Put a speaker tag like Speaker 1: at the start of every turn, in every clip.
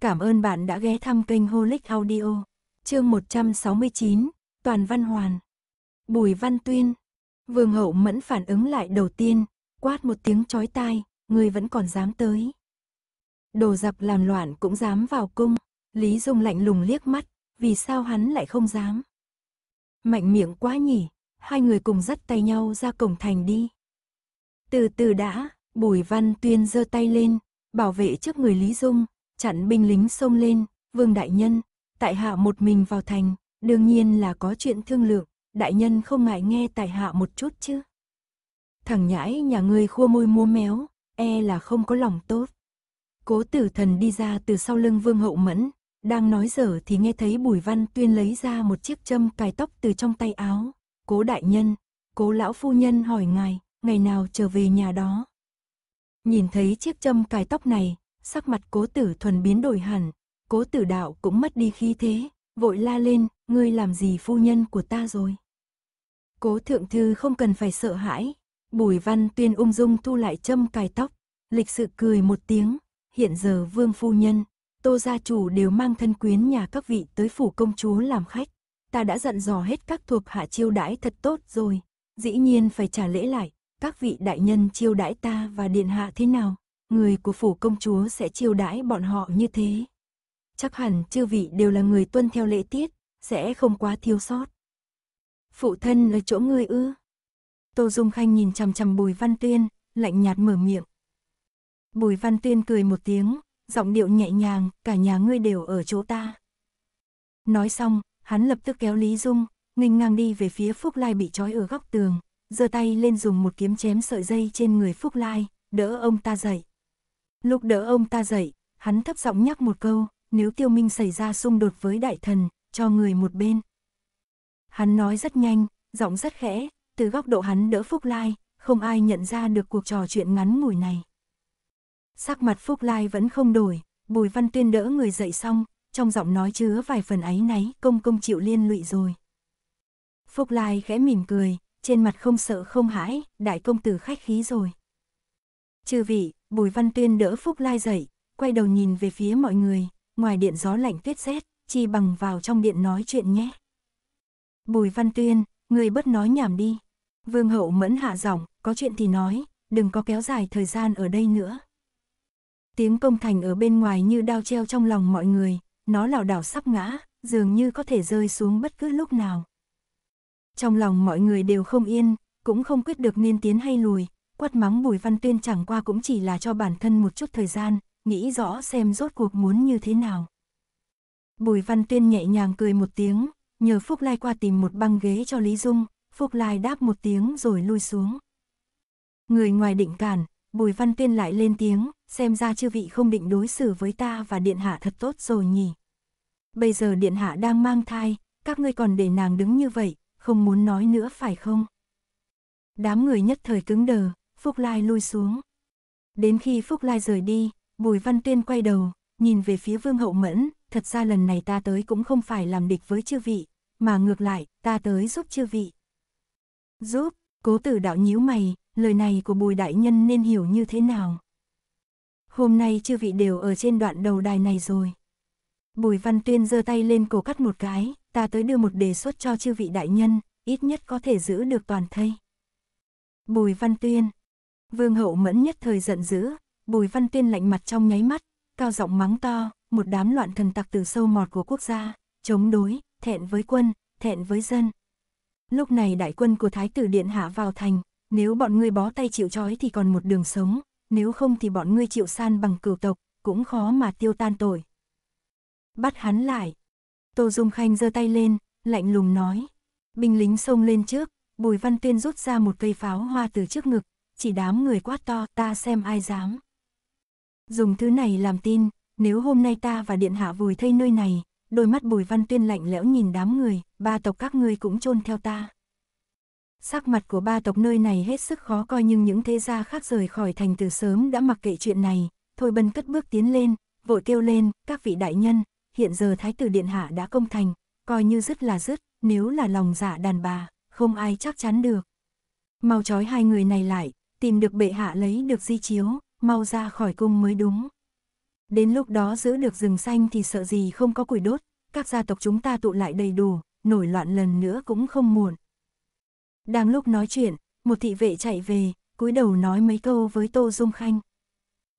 Speaker 1: Cảm ơn bạn đã ghé thăm kênh Holic Audio. Chương 169, Toàn Văn Hoàn. Bùi Văn Tuyên. Vương Hậu Mẫn phản ứng lại đầu tiên, quát một tiếng chói tai, người vẫn còn dám tới. Đồ giặc làm loạn cũng dám vào cung, Lý Dung lạnh lùng liếc mắt, vì sao hắn lại không dám? Mạnh miệng quá nhỉ, hai người cùng dắt tay nhau ra cổng thành đi. Từ từ đã, Bùi Văn Tuyên giơ tay lên, bảo vệ trước người Lý Dung, chặn binh lính xông lên, vương đại nhân, tại hạ một mình vào thành, đương nhiên là có chuyện thương lượng, đại nhân không ngại nghe tại hạ một chút chứ. Thằng nhãi nhà ngươi khua môi múa méo, e là không có lòng tốt. Cố tử thần đi ra từ sau lưng vương hậu mẫn, đang nói dở thì nghe thấy Bùi Văn Tuyên lấy ra một chiếc châm cài tóc từ trong tay áo. Cố đại nhân, cố lão phu nhân hỏi ngài, ngày nào trở về nhà đó. Nhìn thấy chiếc châm cài tóc này, sắc mặt cố tử thuần biến đổi hẳn, cố tử đạo cũng mất đi khí thế, vội la lên, ngươi làm gì phu nhân của ta rồi. Cố thượng thư không cần phải sợ hãi, bùi văn tuyên ung dung thu lại châm cài tóc, lịch sự cười một tiếng, hiện giờ vương phu nhân, tô gia chủ đều mang thân quyến nhà các vị tới phủ công chúa làm khách, ta đã dặn dò hết các thuộc hạ chiêu đãi thật tốt rồi, dĩ nhiên phải trả lễ lại, các vị đại nhân chiêu đãi ta và điện hạ thế nào người của phủ công chúa sẽ chiêu đãi bọn họ như thế. Chắc hẳn chư vị đều là người tuân theo lễ tiết, sẽ không quá thiếu sót. Phụ thân ở chỗ ngươi ư? Tô Dung Khanh nhìn chằm chằm Bùi Văn Tuyên, lạnh nhạt mở miệng. Bùi Văn Tuyên cười một tiếng, giọng điệu nhẹ nhàng, cả nhà ngươi đều ở chỗ ta. Nói xong, hắn lập tức kéo Lý Dung, nghênh ngang đi về phía Phúc Lai bị trói ở góc tường, giơ tay lên dùng một kiếm chém sợi dây trên người Phúc Lai, đỡ ông ta dậy. Lúc đỡ ông ta dậy, hắn thấp giọng nhắc một câu, nếu tiêu minh xảy ra xung đột với đại thần, cho người một bên. Hắn nói rất nhanh, giọng rất khẽ, từ góc độ hắn đỡ Phúc Lai, không ai nhận ra được cuộc trò chuyện ngắn ngủi này. Sắc mặt Phúc Lai vẫn không đổi, Bùi Văn Tuyên đỡ người dậy xong, trong giọng nói chứa vài phần áy náy, công công chịu liên lụy rồi. Phúc Lai khẽ mỉm cười, trên mặt không sợ không hãi, đại công tử khách khí rồi. Chư vị, Bùi Văn Tuyên đỡ Phúc Lai dậy, quay đầu nhìn về phía mọi người, ngoài điện gió lạnh tuyết rét, chi bằng vào trong điện nói chuyện nhé. Bùi Văn Tuyên, người bất nói nhảm đi. Vương Hậu mẫn hạ giọng, có chuyện thì nói, đừng có kéo dài thời gian ở đây nữa. Tiếng công thành ở bên ngoài như đao treo trong lòng mọi người, nó lảo đảo sắp ngã, dường như có thể rơi xuống bất cứ lúc nào. Trong lòng mọi người đều không yên, cũng không quyết được nên tiến hay lùi, quát mắng Bùi Văn Tuyên chẳng qua cũng chỉ là cho bản thân một chút thời gian, nghĩ rõ xem rốt cuộc muốn như thế nào. Bùi Văn Tuyên nhẹ nhàng cười một tiếng, nhờ Phúc Lai qua tìm một băng ghế cho Lý Dung, Phúc Lai đáp một tiếng rồi lui xuống. Người ngoài định cản, Bùi Văn Tuyên lại lên tiếng, xem ra chư vị không định đối xử với ta và Điện Hạ thật tốt rồi nhỉ. Bây giờ Điện Hạ đang mang thai, các ngươi còn để nàng đứng như vậy, không muốn nói nữa phải không? Đám người nhất thời cứng đờ, Phúc Lai lui xuống. Đến khi Phúc Lai rời đi, Bùi Văn Tuyên quay đầu, nhìn về phía Vương Hậu Mẫn, thật ra lần này ta tới cũng không phải làm địch với chư vị, mà ngược lại, ta tới giúp chư vị. Giúp, cố tử đạo nhíu mày, lời này của Bùi Đại Nhân nên hiểu như thế nào? Hôm nay chư vị đều ở trên đoạn đầu đài này rồi. Bùi Văn Tuyên giơ tay lên cổ cắt một cái, ta tới đưa một đề xuất cho chư vị đại nhân, ít nhất có thể giữ được toàn thây. Bùi Văn Tuyên, Vương hậu mẫn nhất thời giận dữ, Bùi Văn Tuyên lạnh mặt trong nháy mắt, cao giọng mắng to, một đám loạn thần tặc từ sâu mọt của quốc gia, chống đối, thẹn với quân, thẹn với dân. Lúc này đại quân của Thái tử Điện Hạ vào thành, nếu bọn ngươi bó tay chịu trói thì còn một đường sống, nếu không thì bọn ngươi chịu san bằng cửu tộc, cũng khó mà tiêu tan tội. Bắt hắn lại. Tô Dung Khanh giơ tay lên, lạnh lùng nói. Binh lính xông lên trước, Bùi Văn Tuyên rút ra một cây pháo hoa từ trước ngực, chỉ đám người quát to ta xem ai dám. Dùng thứ này làm tin, nếu hôm nay ta và điện hạ vùi thây nơi này, đôi mắt bùi văn tuyên lạnh lẽo nhìn đám người, ba tộc các ngươi cũng chôn theo ta. Sắc mặt của ba tộc nơi này hết sức khó coi nhưng những thế gia khác rời khỏi thành từ sớm đã mặc kệ chuyện này, thôi bân cất bước tiến lên, vội kêu lên, các vị đại nhân, hiện giờ thái tử điện hạ đã công thành, coi như dứt là dứt, nếu là lòng giả dạ đàn bà, không ai chắc chắn được. Mau trói hai người này lại, tìm được bệ hạ lấy được di chiếu, mau ra khỏi cung mới đúng. Đến lúc đó giữ được rừng xanh thì sợ gì không có củi đốt, các gia tộc chúng ta tụ lại đầy đủ, nổi loạn lần nữa cũng không muộn. Đang lúc nói chuyện, một thị vệ chạy về, cúi đầu nói mấy câu với Tô Dung Khanh.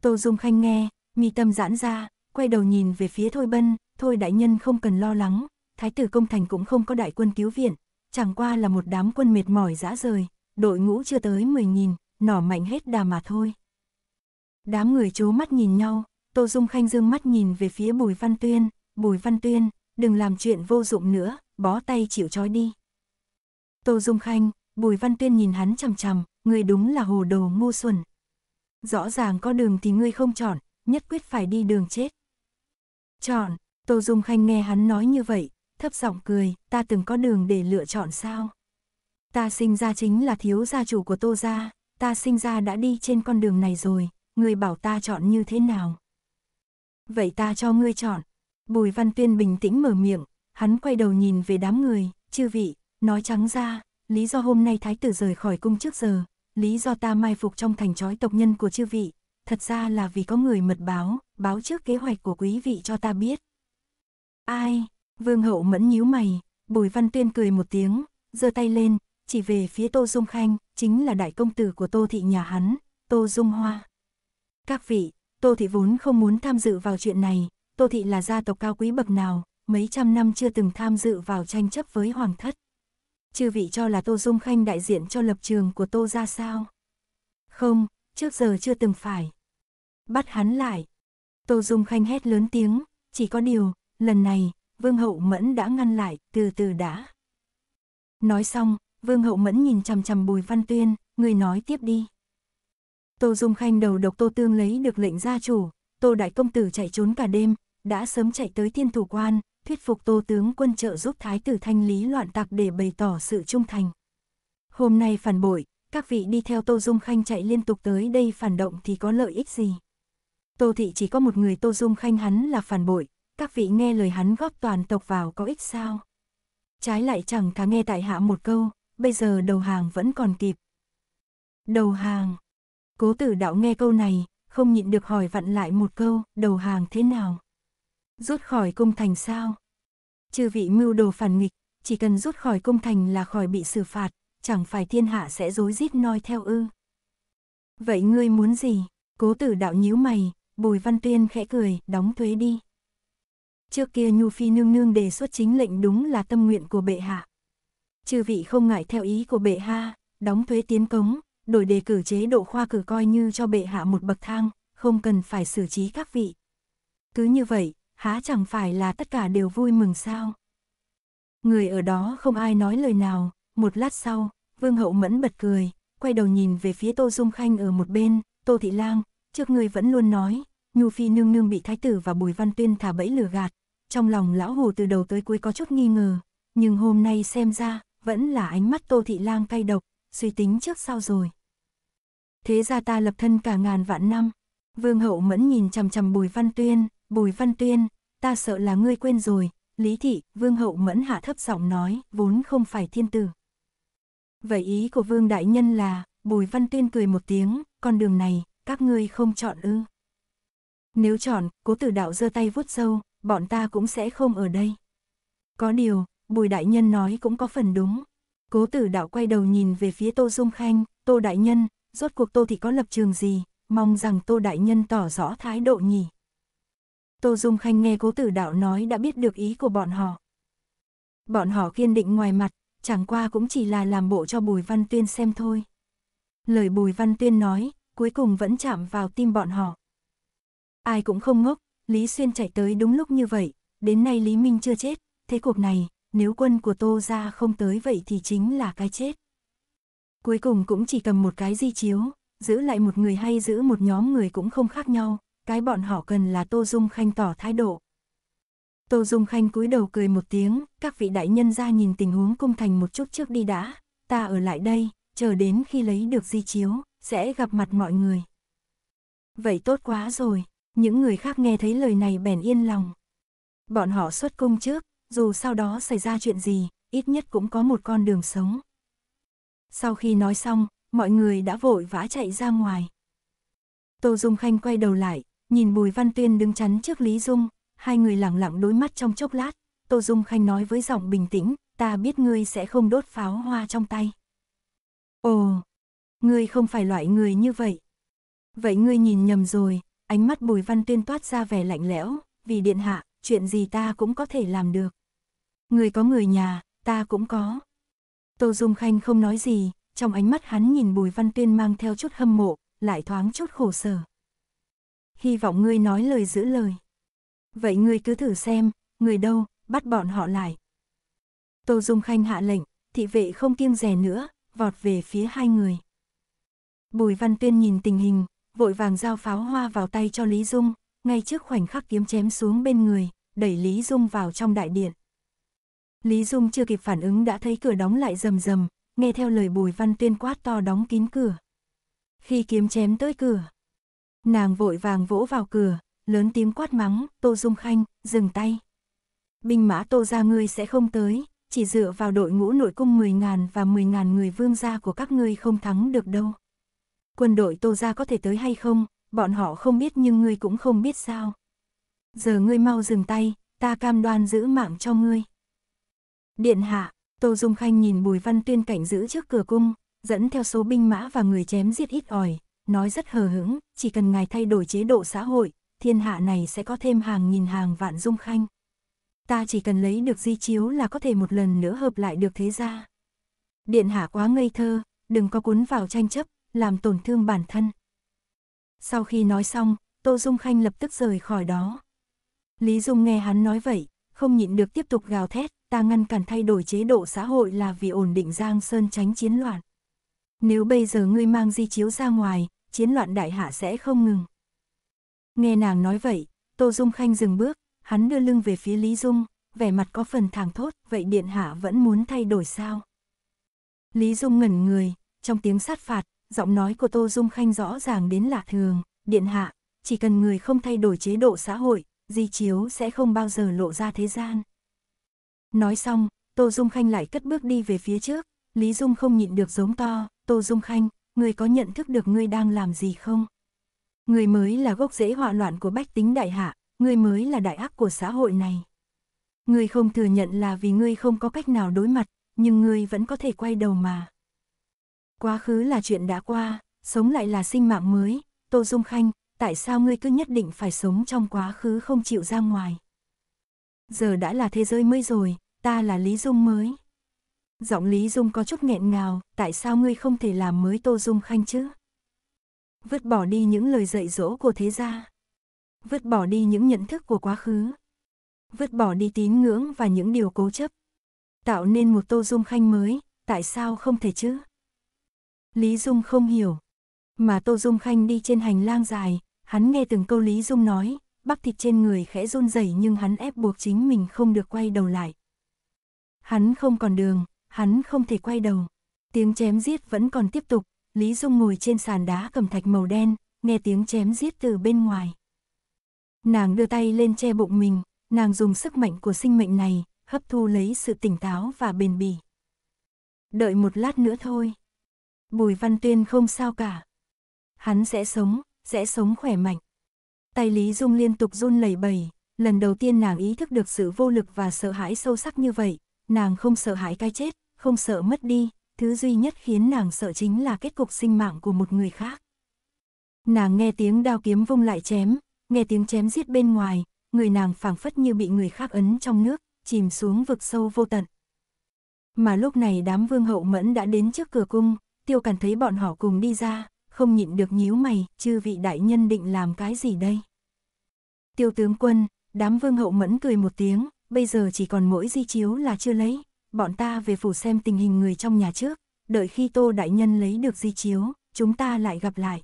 Speaker 1: Tô Dung Khanh nghe, mi tâm giãn ra, quay đầu nhìn về phía Thôi Bân, Thôi đại nhân không cần lo lắng, Thái tử Công Thành cũng không có đại quân cứu viện, chẳng qua là một đám quân mệt mỏi dã rời, đội ngũ chưa tới 10.000, nỏ mạnh hết đà mà thôi. Đám người chố mắt nhìn nhau, Tô Dung Khanh dương mắt nhìn về phía Bùi Văn Tuyên, Bùi Văn Tuyên, đừng làm chuyện vô dụng nữa, bó tay chịu trói đi. Tô Dung Khanh, Bùi Văn Tuyên nhìn hắn chằm chằm, người đúng là hồ đồ ngu xuẩn. Rõ ràng có đường thì ngươi không chọn, nhất quyết phải đi đường chết. Chọn, Tô Dung Khanh nghe hắn nói như vậy, thấp giọng cười, ta từng có đường để lựa chọn sao? Ta sinh ra chính là thiếu gia chủ của Tô gia, ta sinh ra đã đi trên con đường này rồi, ngươi bảo ta chọn như thế nào? Vậy ta cho ngươi chọn. Bùi Văn Tuyên bình tĩnh mở miệng, hắn quay đầu nhìn về đám người, chư vị, nói trắng ra, lý do hôm nay thái tử rời khỏi cung trước giờ, lý do ta mai phục trong thành trói tộc nhân của chư vị, thật ra là vì có người mật báo, báo trước kế hoạch của quý vị cho ta biết. Ai? Vương hậu mẫn nhíu mày, Bùi Văn Tuyên cười một tiếng, giơ tay lên, chỉ về phía Tô Dung Khanh, chính là đại công tử của Tô Thị nhà hắn, Tô Dung Hoa. Các vị, Tô Thị vốn không muốn tham dự vào chuyện này, Tô Thị là gia tộc cao quý bậc nào, mấy trăm năm chưa từng tham dự vào tranh chấp với Hoàng Thất. Chư vị cho là Tô Dung Khanh đại diện cho lập trường của Tô ra sao? Không, trước giờ chưa từng phải. Bắt hắn lại. Tô Dung Khanh hét lớn tiếng, chỉ có điều, lần này, Vương Hậu Mẫn đã ngăn lại, từ từ đã. Nói xong, Vương Hậu Mẫn nhìn chằm chằm Bùi Văn Tuyên, người nói tiếp đi. Tô Dung Khanh đầu độc Tô Tương lấy được lệnh gia chủ, Tô Đại Công Tử chạy trốn cả đêm, đã sớm chạy tới thiên thủ quan, thuyết phục Tô Tướng quân trợ giúp Thái tử thanh lý loạn tạc để bày tỏ sự trung thành. Hôm nay phản bội, các vị đi theo Tô Dung Khanh chạy liên tục tới đây phản động thì có lợi ích gì? Tô Thị chỉ có một người Tô Dung Khanh hắn là phản bội, các vị nghe lời hắn góp toàn tộc vào có ích sao? Trái lại chẳng cả nghe tại hạ một câu, bây giờ đầu hàng vẫn còn kịp. Đầu hàng. Cố tử đạo nghe câu này, không nhịn được hỏi vặn lại một câu, đầu hàng thế nào? Rút khỏi cung thành sao? Chư vị mưu đồ phản nghịch, chỉ cần rút khỏi cung thành là khỏi bị xử phạt, chẳng phải thiên hạ sẽ rối rít noi theo ư. Vậy ngươi muốn gì? Cố tử đạo nhíu mày, bùi văn tuyên khẽ cười, đóng thuế đi. Trước kia Nhu Phi nương nương đề xuất chính lệnh đúng là tâm nguyện của bệ hạ chư vị không ngại theo ý của bệ hạ đóng thuế tiến cống, đổi đề cử chế độ khoa cử coi như cho bệ hạ một bậc thang, không cần phải xử trí các vị. Cứ như vậy, há chẳng phải là tất cả đều vui mừng sao? Người ở đó không ai nói lời nào, một lát sau, Vương Hậu Mẫn bật cười, quay đầu nhìn về phía Tô Dung Khanh ở một bên, Tô Thị Lang, trước người vẫn luôn nói, Nhu Phi nương nương bị Thái Tử và Bùi Văn Tuyên thả bẫy lừa gạt, trong lòng lão hồ từ đầu tới cuối có chút nghi ngờ, nhưng hôm nay xem ra, vẫn là ánh mắt Tô Thị Lang cay độc, suy tính trước sau rồi. Thế ra ta lập thân cả ngàn vạn năm, Vương Hậu Mẫn nhìn chằm chằm Bùi Văn Tuyên, Bùi Văn Tuyên, ta sợ là ngươi quên rồi, Lý Thị, Vương Hậu Mẫn hạ thấp giọng nói, vốn không phải thiên tử. Vậy ý của Vương Đại Nhân là, Bùi Văn Tuyên cười một tiếng, con đường này, các ngươi không chọn ư. Nếu chọn, cố tử đạo giơ tay vuốt sâu, bọn ta cũng sẽ không ở đây. Có điều, Bùi đại nhân nói cũng có phần đúng. Cố tử đạo quay đầu nhìn về phía Tô Dung Khanh, Tô đại nhân, rốt cuộc Tô thì có lập trường gì, mong rằng Tô đại nhân tỏ rõ thái độ nhỉ. Tô Dung Khanh nghe cố tử đạo nói đã biết được ý của bọn họ. Bọn họ kiên định ngoài mặt, chẳng qua cũng chỉ là làm bộ cho Bùi Văn Tuyên xem thôi. Lời Bùi Văn Tuyên nói, cuối cùng vẫn chạm vào tim bọn họ. Ai cũng không ngốc, Lý Xuyên chạy tới đúng lúc như vậy, đến nay Lý Minh chưa chết, thế cuộc này, nếu quân của Tô gia không tới vậy thì chính là cái chết. Cuối cùng cũng chỉ cầm một cái di chiếu, giữ lại một người hay giữ một nhóm người cũng không khác nhau, cái bọn họ cần là Tô Dung Khanh tỏ thái độ. Tô Dung Khanh cúi đầu cười một tiếng, các vị đại nhân ra nhìn tình huống cung thành một chút trước đi đã, ta ở lại đây, chờ đến khi lấy được di chiếu, sẽ gặp mặt mọi người. Vậy tốt quá rồi, những người khác nghe thấy lời này bèn yên lòng. Bọn họ xuất cung trước, dù sau đó xảy ra chuyện gì, ít nhất cũng có một con đường sống. Sau khi nói xong, mọi người đã vội vã chạy ra ngoài. Tô Dung Khanh quay đầu lại, nhìn Bùi Văn Tuyên đứng chắn trước Lý Dung, hai người lặng lặng đối mắt trong chốc lát, Tô Dung Khanh nói với giọng bình tĩnh, ta biết ngươi sẽ không đốt pháo hoa trong tay. Ồ, ngươi không phải loại người như vậy. Vậy ngươi nhìn nhầm rồi, ánh mắt Bùi Văn Tuyên toát ra vẻ lạnh lẽo, vì điện hạ, chuyện gì ta cũng có thể làm được. Người có người nhà, ta cũng có. Tô Dung Khanh không nói gì, trong ánh mắt hắn nhìn Bùi Văn Tuyên mang theo chút hâm mộ, lại thoáng chút khổ sở. Hy vọng ngươi nói lời giữ lời. Vậy ngươi cứ thử xem, người đâu, bắt bọn họ lại. Tô Dung Khanh hạ lệnh, thị vệ không kiêng rè nữa, vọt về phía hai người. Bùi Văn Tuyên nhìn tình hình, vội vàng giao pháo hoa vào tay cho Lý Dung, ngay trước khoảnh khắc kiếm chém xuống bên người, đẩy Lý Dung vào trong đại điện. Lý Dung chưa kịp phản ứng đã thấy cửa đóng lại rầm rầm, nghe theo lời Bùi Văn Tuyên quát to đóng kín cửa. Khi kiếm chém tới cửa, nàng vội vàng vỗ vào cửa, lớn tiếng quát mắng, Tô Dung Khanh, dừng tay. Binh mã Tô ra ngươi sẽ không tới, chỉ dựa vào đội ngũ nội cung 10.000 và 10.000 người vương gia của các ngươi không thắng được đâu. Quân đội Tô ra có thể tới hay không, bọn họ không biết nhưng ngươi cũng không biết sao. Giờ ngươi mau dừng tay, ta cam đoan giữ mạng cho ngươi. Điện hạ, Tô Dung Khanh nhìn Bùi Văn Tuyên cảnh giữ trước cửa cung, dẫn theo số binh mã và người chém giết ít ỏi, nói rất hờ hững, chỉ cần ngài thay đổi chế độ xã hội, thiên hạ này sẽ có thêm hàng nghìn hàng vạn Dung Khanh. Ta chỉ cần lấy được di chiếu là có thể một lần nữa hợp lại được thế gia. Điện hạ quá ngây thơ, đừng có cuốn vào tranh chấp, làm tổn thương bản thân. Sau khi nói xong, Tô Dung Khanh lập tức rời khỏi đó. Lý Dung nghe hắn nói vậy, không nhịn được tiếp tục gào thét, ta ngăn cản thay đổi chế độ xã hội là vì ổn định Giang Sơn tránh chiến loạn. Nếu bây giờ ngươi mang di chiếu ra ngoài, chiến loạn đại hạ sẽ không ngừng. Nghe nàng nói vậy, Tô Dung Khanh dừng bước, hắn đưa lưng về phía Lý Dung, vẻ mặt có phần thảng thốt, vậy Điện Hạ vẫn muốn thay đổi sao? Lý Dung ngẩn người, trong tiếng sát phạt, giọng nói của Tô Dung Khanh rõ ràng đến lạ thường, điện hạ, chỉ cần người không thay đổi chế độ xã hội, di chiếu sẽ không bao giờ lộ ra thế gian. Nói xong, Tô Dung Khanh lại cất bước đi về phía trước, Lý Dung không nhịn được giống to, Tô Dung Khanh, người có nhận thức được ngươi đang làm gì không? Người mới là gốc rễ họa loạn của bách tính đại hạ, người mới là đại ác của xã hội này. người không thừa nhận là vì ngươi không có cách nào đối mặt, nhưng ngươi vẫn có thể quay đầu mà. Quá khứ là chuyện đã qua, sống lại là sinh mạng mới. Tô Dung Khanh, tại sao ngươi cứ nhất định phải sống trong quá khứ không chịu ra ngoài? Giờ đã là thế giới mới rồi, ta là Lý Dung mới. Giọng Lý Dung có chút nghẹn ngào, tại sao ngươi không thể làm mới Tô Dung Khanh chứ? Vứt bỏ đi những lời dạy dỗ của thế gia. Vứt bỏ đi những nhận thức của quá khứ. Vứt bỏ đi tín ngưỡng và những điều cố chấp. Tạo nên một Tô Dung Khanh mới, tại sao không thể chứ? Lý Dung không hiểu. Mà Tô Dung Khanh đi trên hành lang dài, hắn nghe từng câu Lý Dung nói, bắp thịt trên người khẽ run rẩy nhưng hắn ép buộc chính mình không được quay đầu lại. Hắn không còn đường, hắn không thể quay đầu. Tiếng chém giết vẫn còn tiếp tục, Lý Dung ngồi trên sàn đá cầm thạch màu đen, nghe tiếng chém giết từ bên ngoài. Nàng đưa tay lên che bụng mình, nàng dùng sức mạnh của sinh mệnh này, hấp thu lấy sự tỉnh táo và bền bỉ. Đợi một lát nữa thôi. Bùi Văn Tuyên không sao cả. Hắn sẽ sống, sẽ sống khỏe mạnh. Tay Lý Dung liên tục run lẩy bẩy, lần đầu tiên nàng ý thức được sự vô lực và sợ hãi sâu sắc như vậy, nàng không sợ hãi cái chết, không sợ mất đi, thứ duy nhất khiến nàng sợ chính là kết cục sinh mạng của một người khác. Nàng nghe tiếng đao kiếm vung lại chém, nghe tiếng chém giết bên ngoài, người nàng phảng phất như bị người khác ấn trong nước, chìm xuống vực sâu vô tận. Mà lúc này đám vương hậu mẫn đã đến trước cửa cung, tiêu càn thấy bọn họ cùng đi ra, không nhịn được nhíu mày, chư vị đại nhân định làm cái gì đây? Tiêu tướng quân, đám vương hậu mẫn cười một tiếng, bây giờ chỉ còn mỗi di chiếu là chưa lấy, bọn ta về phủ xem tình hình người trong nhà trước, đợi khi tô đại nhân lấy được di chiếu, chúng ta lại gặp lại.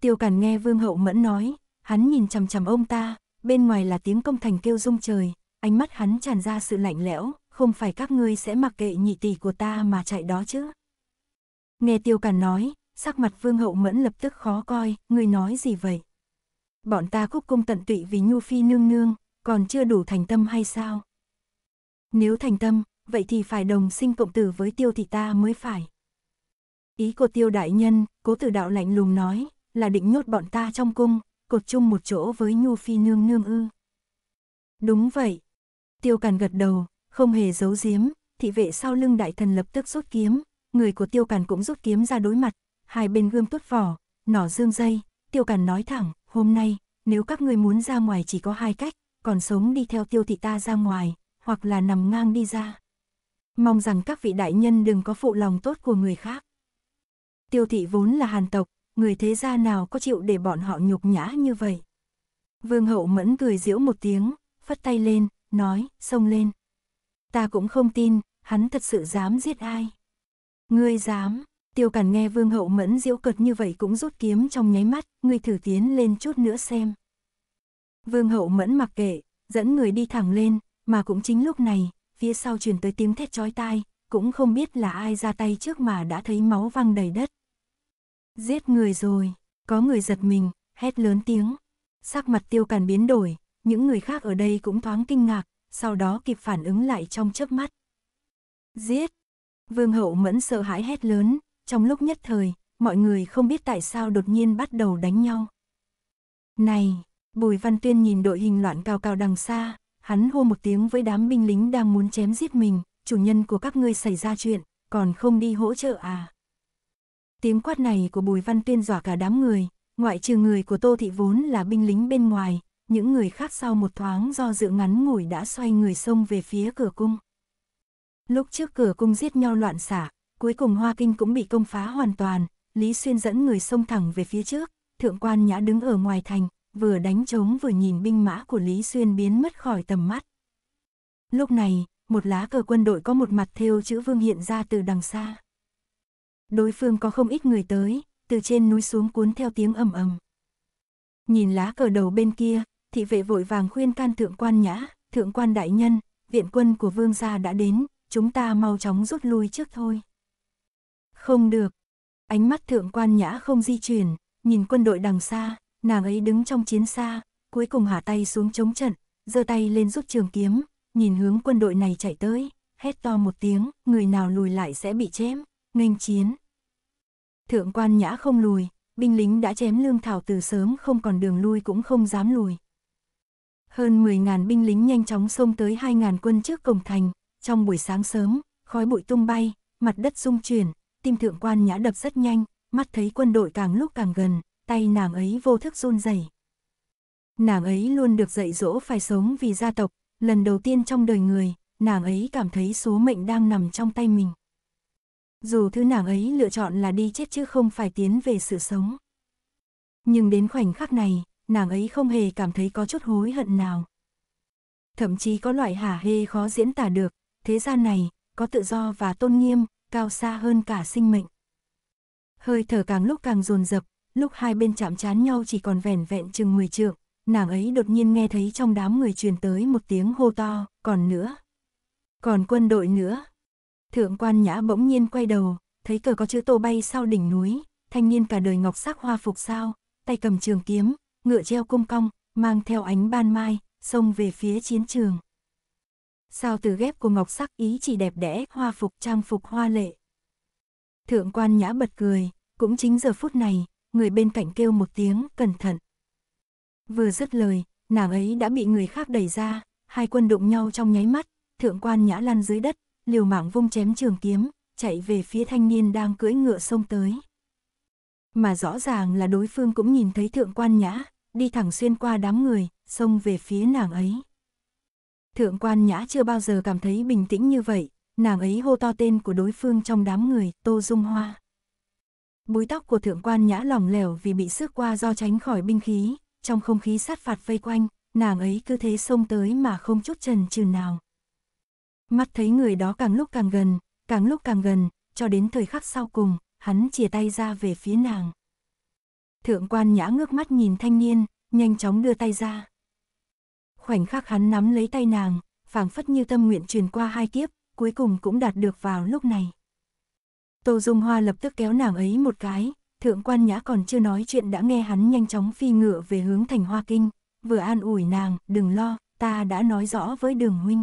Speaker 1: Tiêu càn nghe vương hậu mẫn nói, hắn nhìn chằm chằm ông ta, bên ngoài là tiếng công thành kêu rung trời, ánh mắt hắn tràn ra sự lạnh lẽo, không phải các ngươi sẽ mặc kệ nhị tỷ của ta mà chạy đó chứ. Nghe tiêu càn nói, sắc mặt vương hậu mẫn lập tức khó coi, người nói gì vậy? Bọn ta khúc cung tận tụy vì nhu phi nương nương, còn chưa đủ thành tâm hay sao? Nếu thành tâm, vậy thì phải đồng sinh cộng tử với tiêu thị ta mới phải. Ý của tiêu đại nhân, cố tử đạo lạnh lùng nói, là định nhốt bọn ta trong cung, cột chung một chỗ với nhu phi nương nương ư. Đúng vậy. Tiêu càn gật đầu, không hề giấu giếm, thị vệ sau lưng đại thần lập tức rút kiếm, người của tiêu càn cũng rút kiếm ra đối mặt, hai bên gươm tốt vỏ, nỏ dương dây, tiêu càn nói thẳng, hôm nay, nếu các ngươi muốn ra ngoài chỉ có hai cách, còn sống đi theo tiêu thị ta ra ngoài, hoặc là nằm ngang đi ra. Mong rằng các vị đại nhân đừng có phụ lòng tốt của người khác. Tiêu thị vốn là hàn tộc, người thế gia nào có chịu để bọn họ nhục nhã như vậy. Vương hậu mẫn cười giễu một tiếng, phất tay lên, nói, xông lên. Ta cũng không tin, hắn thật sự dám giết ai. Ngươi dám, tiêu cản nghe vương hậu mẫn diễu cợt như vậy cũng rút kiếm trong nháy mắt, ngươi thử tiến lên chút nữa xem. Vương hậu mẫn mặc kệ, dẫn người đi thẳng lên, mà cũng chính lúc này, phía sau truyền tới tiếng thét chói tai, cũng không biết là ai ra tay trước mà đã thấy máu văng đầy đất. Giết người rồi, có người giật mình, hét lớn tiếng. Sắc mặt tiêu càn biến đổi, những người khác ở đây cũng thoáng kinh ngạc, sau đó kịp phản ứng lại trong chớp mắt. Giết, Vương hậu mẫn sợ hãi hét lớn, trong lúc nhất thời, mọi người không biết tại sao đột nhiên bắt đầu đánh nhau. Này, Bùi Văn Tuyên nhìn đội hình loạn cao cao đằng xa, hắn hô một tiếng với đám binh lính đang muốn chém giết mình, chủ nhân của các ngươi xảy ra chuyện, còn không đi hỗ trợ à. Tiếng quát này của Bùi Văn Tuyên dọa cả đám người, ngoại trừ người của Tô Thị vốn là binh lính bên ngoài, những người khác sau một thoáng do dự ngắn ngủi đã xoay người xông về phía cửa cung. Lúc trước cửa cung giết nhau loạn xả, cuối cùng Hoa Kinh cũng bị công phá hoàn toàn, Lý Xuyên dẫn người xông thẳng về phía trước, thượng quan nhã đứng ở ngoài thành, vừa đánh trống vừa nhìn binh mã của Lý Xuyên biến mất khỏi tầm mắt. Lúc này, một lá cờ quân đội có một mặt thêu chữ vương hiện ra từ đằng xa. Đối phương có không ít người tới, từ trên núi xuống cuốn theo tiếng ầm ầm. Nhìn lá cờ đầu bên kia, thị vệ vội vàng khuyên can thượng quan nhã, thượng quan đại nhân, viện quân của vương gia đã đến, chúng ta mau chóng rút lui trước thôi. Không được. Ánh mắt thượng quan nhã không di chuyển, nhìn quân đội đằng xa, nàng ấy đứng trong chiến xa, cuối cùng hạ tay xuống chống trận, giơ tay lên rút trường kiếm, nhìn hướng quân đội này chạy tới, hét to một tiếng, người nào lùi lại sẽ bị chém, nghênh chiến. Thượng quan nhã không lùi, binh lính đã chém lương thảo từ sớm không còn đường lui cũng không dám lùi. Hơn 10.000 binh lính nhanh chóng xông tới 2.000 quân trước cổng thành, trong buổi sáng sớm, khói bụi tung bay, mặt đất rung chuyển, tim thượng quan nhã đập rất nhanh, mắt thấy quân đội càng lúc càng gần, tay nàng ấy vô thức run rẩy. Nàng ấy luôn được dạy dỗ phải sống vì gia tộc, lần đầu tiên trong đời người, nàng ấy cảm thấy số mệnh đang nằm trong tay mình. Dù thứ nàng ấy lựa chọn là đi chết chứ không phải tiến về sự sống. Nhưng đến khoảnh khắc này, nàng ấy không hề cảm thấy có chút hối hận nào. Thậm chí có loại hả hê khó diễn tả được, thế gian này có tự do và tôn nghiêm, cao xa hơn cả sinh mệnh. Hơi thở càng lúc càng dồn dập, lúc hai bên chạm chán nhau chỉ còn vẻn vẹn chừng 10 trượng, nàng ấy đột nhiên nghe thấy trong đám người truyền tới một tiếng hô to, còn nữa, còn quân đội nữa. Thượng quan nhã bỗng nhiên quay đầu, thấy cờ có chữ tô bay sau đỉnh núi, thanh niên cả đời ngọc sắc hoa phục sao, tay cầm trường kiếm, ngựa treo cung cong, mang theo ánh ban mai, xông về phía chiến trường sao từ ghép của ngọc sắc ý chỉ đẹp đẽ, hoa phục trang phục hoa lệ. Thượng quan nhã bật cười, cũng chính giờ phút này, người bên cạnh kêu một tiếng, cẩn thận. Vừa dứt lời, nàng ấy đã bị người khác đẩy ra, hai quân đụng nhau trong nháy mắt, thượng quan nhã lăn dưới đất, liều mạng vung chém trường kiếm, chạy về phía thanh niên đang cưỡi ngựa xông tới. Mà rõ ràng là đối phương cũng nhìn thấy thượng quan nhã, đi thẳng xuyên qua đám người, xông về phía nàng ấy thượng quan nhã chưa bao giờ cảm thấy bình tĩnh như vậy, nàng ấy hô to tên của đối phương trong đám người, Tô Dung Hoa. Búi tóc của thượng quan nhã lỏng lẻo vì bị xước qua do tránh khỏi binh khí, trong không khí sát phạt vây quanh, nàng ấy cứ thế xông tới mà không chút trần trừ nào. Mắt thấy người đó càng lúc càng gần, càng lúc càng gần, cho đến thời khắc sau cùng, hắn chìa tay ra về phía nàng. Thượng quan nhã ngước mắt nhìn thanh niên, nhanh chóng đưa tay ra khoảnh khắc hắn nắm lấy tay nàng, phảng phất như tâm nguyện truyền qua hai kiếp, cuối cùng cũng đạt được vào lúc này. Tô Dung Hoa lập tức kéo nàng ấy một cái, thượng quan nhã còn chưa nói chuyện đã nghe hắn nhanh chóng phi ngựa về hướng thành Hoa Kinh, vừa an ủi nàng, đừng lo, ta đã nói rõ với đường huynh.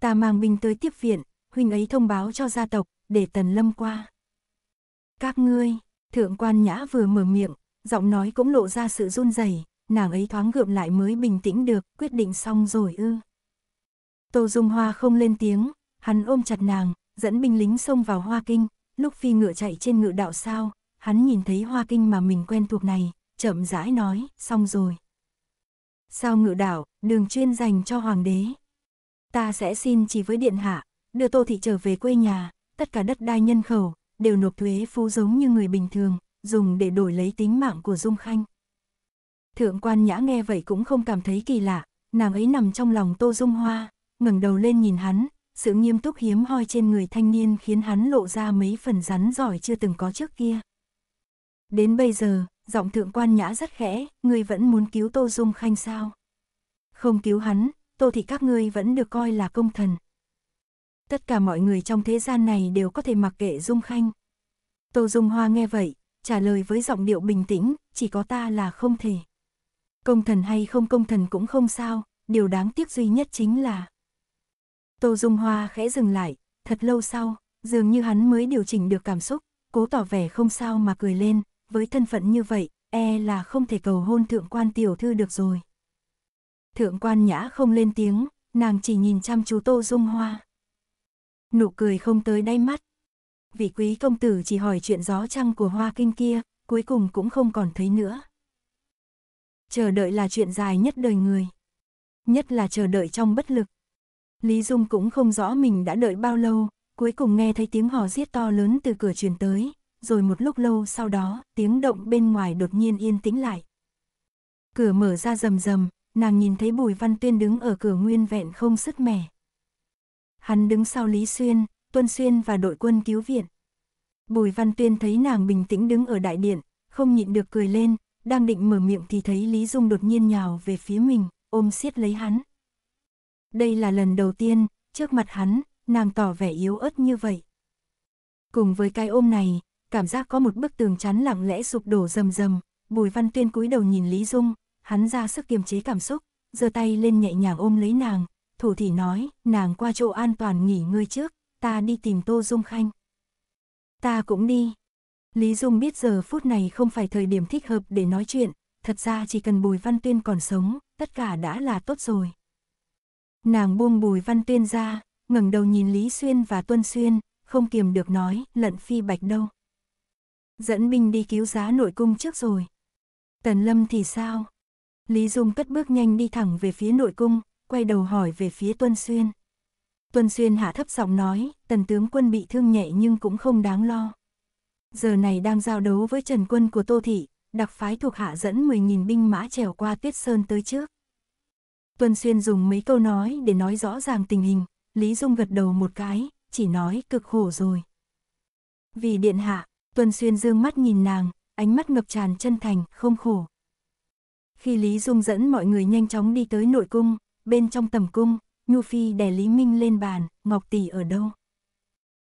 Speaker 1: Ta mang binh tới tiếp viện, huynh ấy thông báo cho gia tộc, để tần lâm qua. Các ngươi, thượng quan nhã vừa mở miệng, giọng nói cũng lộ ra sự run rẩy nàng ấy thoáng gượng lại mới bình tĩnh được, quyết định xong rồi ư. Tô Dung Hoa không lên tiếng, hắn ôm chặt nàng, dẫn binh lính xông vào Hoa Kinh, lúc phi ngựa chạy trên ngựa đạo sao, hắn nhìn thấy Hoa Kinh mà mình quen thuộc này, chậm rãi nói, xong rồi. Sao ngựa đạo đường chuyên dành cho hoàng đế. Ta sẽ xin chỉ với điện hạ, đưa Tô Thị trở về quê nhà, tất cả đất đai nhân khẩu, đều nộp thuế phú giống như người bình thường, dùng để đổi lấy tính mạng của Dung Khanh. Thượng quan nhã nghe vậy cũng không cảm thấy kỳ lạ, nàng ấy nằm trong lòng Tô Dung Hoa, ngẩng đầu lên nhìn hắn, sự nghiêm túc hiếm hoi trên người thanh niên khiến hắn lộ ra mấy phần rắn giỏi chưa từng có trước kia. Đến bây giờ, giọng thượng quan nhã rất khẽ, ngươi vẫn muốn cứu Tô Dung Khanh sao? Không cứu hắn, Tô thì các ngươi vẫn được coi là công thần. Tất cả mọi người trong thế gian này đều có thể mặc kệ Dung Khanh. Tô Dung Hoa nghe vậy, trả lời với giọng điệu bình tĩnh, chỉ có ta là không thể. Công thần hay không công thần cũng không sao, điều đáng tiếc duy nhất chính là... Tô Dung Hoa khẽ dừng lại, thật lâu sau, dường như hắn mới điều chỉnh được cảm xúc, cố tỏ vẻ không sao mà cười lên, với thân phận như vậy, e là không thể cầu hôn thượng quan tiểu thư được rồi. Thượng quan nhã không lên tiếng, nàng chỉ nhìn chăm chú Tô Dung Hoa. Nụ cười không tới đáy mắt. Vị quý công tử chỉ hỏi chuyện gió trăng của hoa kinh kia, cuối cùng cũng không còn thấy nữa chờ đợi là chuyện dài nhất đời người. Nhất là chờ đợi trong bất lực. Lý Dung cũng không rõ mình đã đợi bao lâu, cuối cùng nghe thấy tiếng hò giết to lớn từ cửa truyền tới, rồi một lúc lâu sau đó, tiếng động bên ngoài đột nhiên yên tĩnh lại. Cửa mở ra rầm rầm, nàng nhìn thấy Bùi Văn Tuyên đứng ở cửa nguyên vẹn không sứt mẻ. Hắn đứng sau Lý Xuyên, Tuân Xuyên và đội quân cứu viện. Bùi Văn Tuyên thấy nàng bình tĩnh đứng ở đại điện, không nhịn được cười lên, đang định mở miệng thì thấy Lý Dung đột nhiên nhào về phía mình, ôm siết lấy hắn. Đây là lần đầu tiên, trước mặt hắn, nàng tỏ vẻ yếu ớt như vậy. Cùng với cái ôm này, cảm giác có một bức tường chắn lặng lẽ sụp đổ rầm rầm, Bùi Văn Tuyên cúi đầu nhìn Lý Dung, hắn ra sức kiềm chế cảm xúc, giơ tay lên nhẹ nhàng ôm lấy nàng, thủ thì nói, nàng qua chỗ an toàn nghỉ ngơi trước, ta đi tìm Tô Dung Khanh. Ta cũng đi, Lý Dung biết giờ phút này không phải thời điểm thích hợp để nói chuyện, thật ra chỉ cần Bùi Văn Tuyên còn sống, tất cả đã là tốt rồi. Nàng buông Bùi Văn Tuyên ra, ngẩng đầu nhìn Lý Xuyên và Tuân Xuyên, không kiềm được nói, lận phi bạch đâu. Dẫn binh đi cứu giá nội cung trước rồi. Tần Lâm thì sao? Lý Dung cất bước nhanh đi thẳng về phía nội cung, quay đầu hỏi về phía Tuân Xuyên. Tuân Xuyên hạ thấp giọng nói, tần tướng quân bị thương nhẹ nhưng cũng không đáng lo giờ này đang giao đấu với Trần Quân của Tô Thị, đặc phái thuộc hạ dẫn 10.000 binh mã trèo qua tuyết sơn tới trước. tuân Xuyên dùng mấy câu nói để nói rõ ràng tình hình, Lý Dung gật đầu một cái, chỉ nói cực khổ rồi. Vì điện hạ, tuân Xuyên dương mắt nhìn nàng, ánh mắt ngập tràn chân thành, không khổ. Khi Lý Dung dẫn mọi người nhanh chóng đi tới nội cung, bên trong tầm cung, Nhu Phi đè Lý Minh lên bàn, Ngọc Tỷ ở đâu?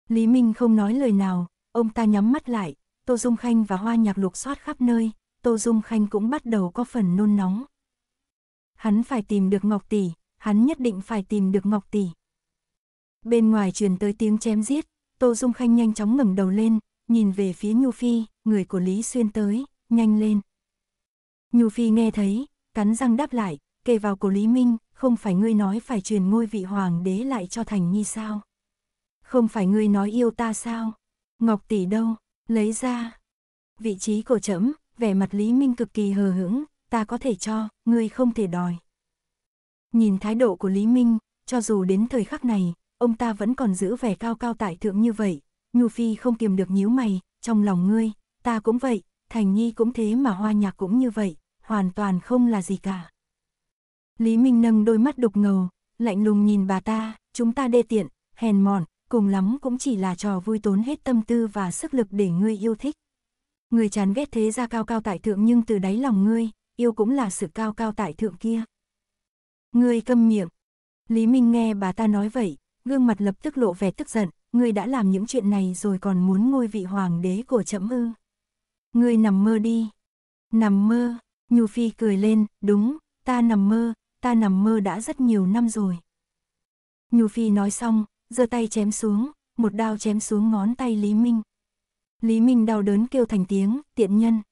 Speaker 1: Lý Minh không nói lời nào, Ông ta nhắm mắt lại, Tô Dung Khanh và Hoa Nhạc lục soát khắp nơi, Tô Dung Khanh cũng bắt đầu có phần nôn nóng. Hắn phải tìm được Ngọc Tỷ, hắn nhất định phải tìm được Ngọc Tỷ. Bên ngoài truyền tới tiếng chém giết, Tô Dung Khanh nhanh chóng ngẩng đầu lên, nhìn về phía Nhu Phi, người của Lý Xuyên tới, nhanh lên. Nhu Phi nghe thấy, cắn răng đáp lại, kề vào cổ Lý Minh, không phải ngươi nói phải truyền ngôi vị hoàng đế lại cho Thành Nhi sao? Không phải ngươi nói yêu ta sao? Ngọc tỷ đâu? Lấy ra. Vị trí của trẫm, vẻ mặt Lý Minh cực kỳ hờ hững, ta có thể cho, ngươi không thể đòi. Nhìn thái độ của Lý Minh, cho dù đến thời khắc này, ông ta vẫn còn giữ vẻ cao cao tại thượng như vậy, Nhu Phi không kiềm được nhíu mày, trong lòng ngươi, ta cũng vậy, Thành Nhi cũng thế mà hoa nhạc cũng như vậy, hoàn toàn không là gì cả. Lý Minh nâng đôi mắt đục ngầu, lạnh lùng nhìn bà ta, chúng ta đê tiện, hèn mọn, cùng lắm cũng chỉ là trò vui tốn hết tâm tư và sức lực để ngươi yêu thích. Người chán ghét thế ra cao cao tại thượng nhưng từ đáy lòng ngươi, yêu cũng là sự cao cao tại thượng kia. Ngươi câm miệng. Lý Minh nghe bà ta nói vậy, gương mặt lập tức lộ vẻ tức giận, ngươi đã làm những chuyện này rồi còn muốn ngôi vị hoàng đế của chậm ư. Ngươi nằm mơ đi. Nằm mơ, Nhu Phi cười lên, đúng, ta nằm mơ, ta nằm mơ đã rất nhiều năm rồi. Nhu Phi nói xong, giơ tay chém xuống, một đao chém xuống ngón tay Lý Minh. Lý Minh đau đớn kêu thành tiếng, tiện nhân.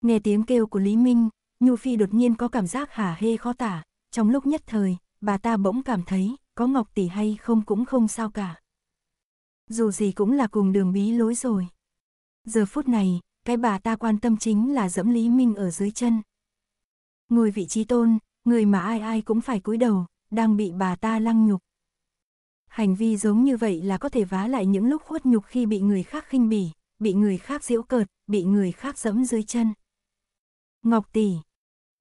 Speaker 1: Nghe tiếng kêu của Lý Minh, Nhu Phi đột nhiên có cảm giác hả hê khó tả, trong lúc nhất thời, bà ta bỗng cảm thấy, có Ngọc Tỷ hay không cũng không sao cả. Dù gì cũng là cùng đường bí lối rồi. Giờ phút này, cái bà ta quan tâm chính là dẫm Lý Minh ở dưới chân. Ngồi vị trí tôn, người mà ai ai cũng phải cúi đầu, đang bị bà ta lăng nhục. Hành vi giống như vậy là có thể vá lại những lúc khuất nhục khi bị người khác khinh bỉ, bị người khác giễu cợt, bị người khác giẫm dưới chân. Ngọc tỷ.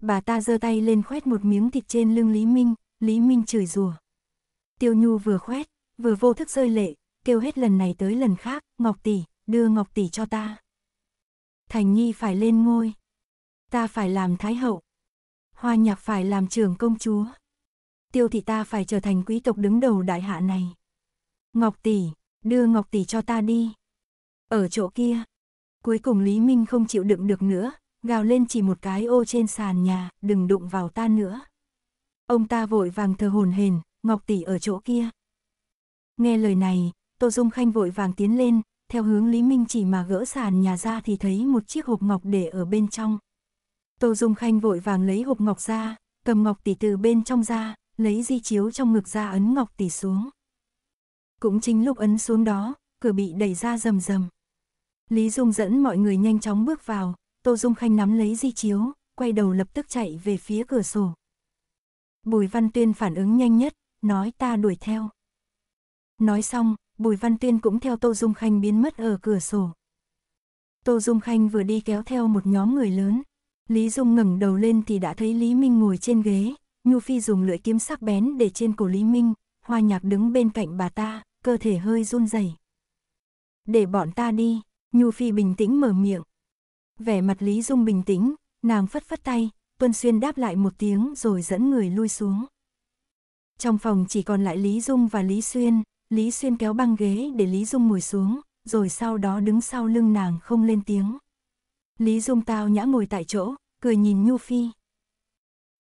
Speaker 1: Bà ta giơ tay lên khoét một miếng thịt trên lưng Lý Minh, Lý Minh chửi rủa. Tiêu Nhu vừa khoét, vừa vô thức rơi lệ, kêu hết lần này tới lần khác, Ngọc tỷ, đưa Ngọc tỷ cho ta. Thành Nhi phải lên ngôi. Ta phải làm thái hậu. Hoa Nhạc phải làm trưởng công chúa tiêu thì ta phải trở thành quý tộc đứng đầu đại hạ này. Ngọc Tỷ, đưa Ngọc Tỷ cho ta đi. Ở chỗ kia. Cuối cùng Lý Minh không chịu đựng được nữa, gào lên chỉ một cái ô trên sàn nhà, đừng đụng vào ta nữa. Ông ta vội vàng thờ hồn hền, Ngọc Tỷ ở chỗ kia. Nghe lời này, Tô Dung Khanh vội vàng tiến lên, theo hướng Lý Minh chỉ mà gỡ sàn nhà ra thì thấy một chiếc hộp ngọc để ở bên trong. Tô Dung Khanh vội vàng lấy hộp ngọc ra, cầm ngọc tỷ từ bên trong ra, lấy di chiếu trong ngực ra ấn ngọc tỷ xuống. Cũng chính lúc ấn xuống đó, cửa bị đẩy ra rầm rầm. Lý Dung dẫn mọi người nhanh chóng bước vào, Tô Dung Khanh nắm lấy di chiếu, quay đầu lập tức chạy về phía cửa sổ. Bùi Văn Tuyên phản ứng nhanh nhất, nói ta đuổi theo. Nói xong, Bùi Văn Tuyên cũng theo Tô Dung Khanh biến mất ở cửa sổ. Tô Dung Khanh vừa đi kéo theo một nhóm người lớn. Lý Dung ngẩng đầu lên thì đã thấy Lý Minh ngồi trên ghế, Nhu Phi dùng lưỡi kiếm sắc bén để trên cổ Lý Minh, Hoa Nhạc đứng bên cạnh bà ta, cơ thể hơi run rẩy. Để bọn ta đi, Nhu Phi bình tĩnh mở miệng. Vẻ mặt Lý Dung bình tĩnh, nàng phất phất tay, Tuân Xuyên đáp lại một tiếng rồi dẫn người lui xuống. Trong phòng chỉ còn lại Lý Dung và Lý Xuyên, Lý Xuyên kéo băng ghế để Lý Dung ngồi xuống, rồi sau đó đứng sau lưng nàng không lên tiếng. Lý Dung tao nhã ngồi tại chỗ, cười nhìn Nhu Phi.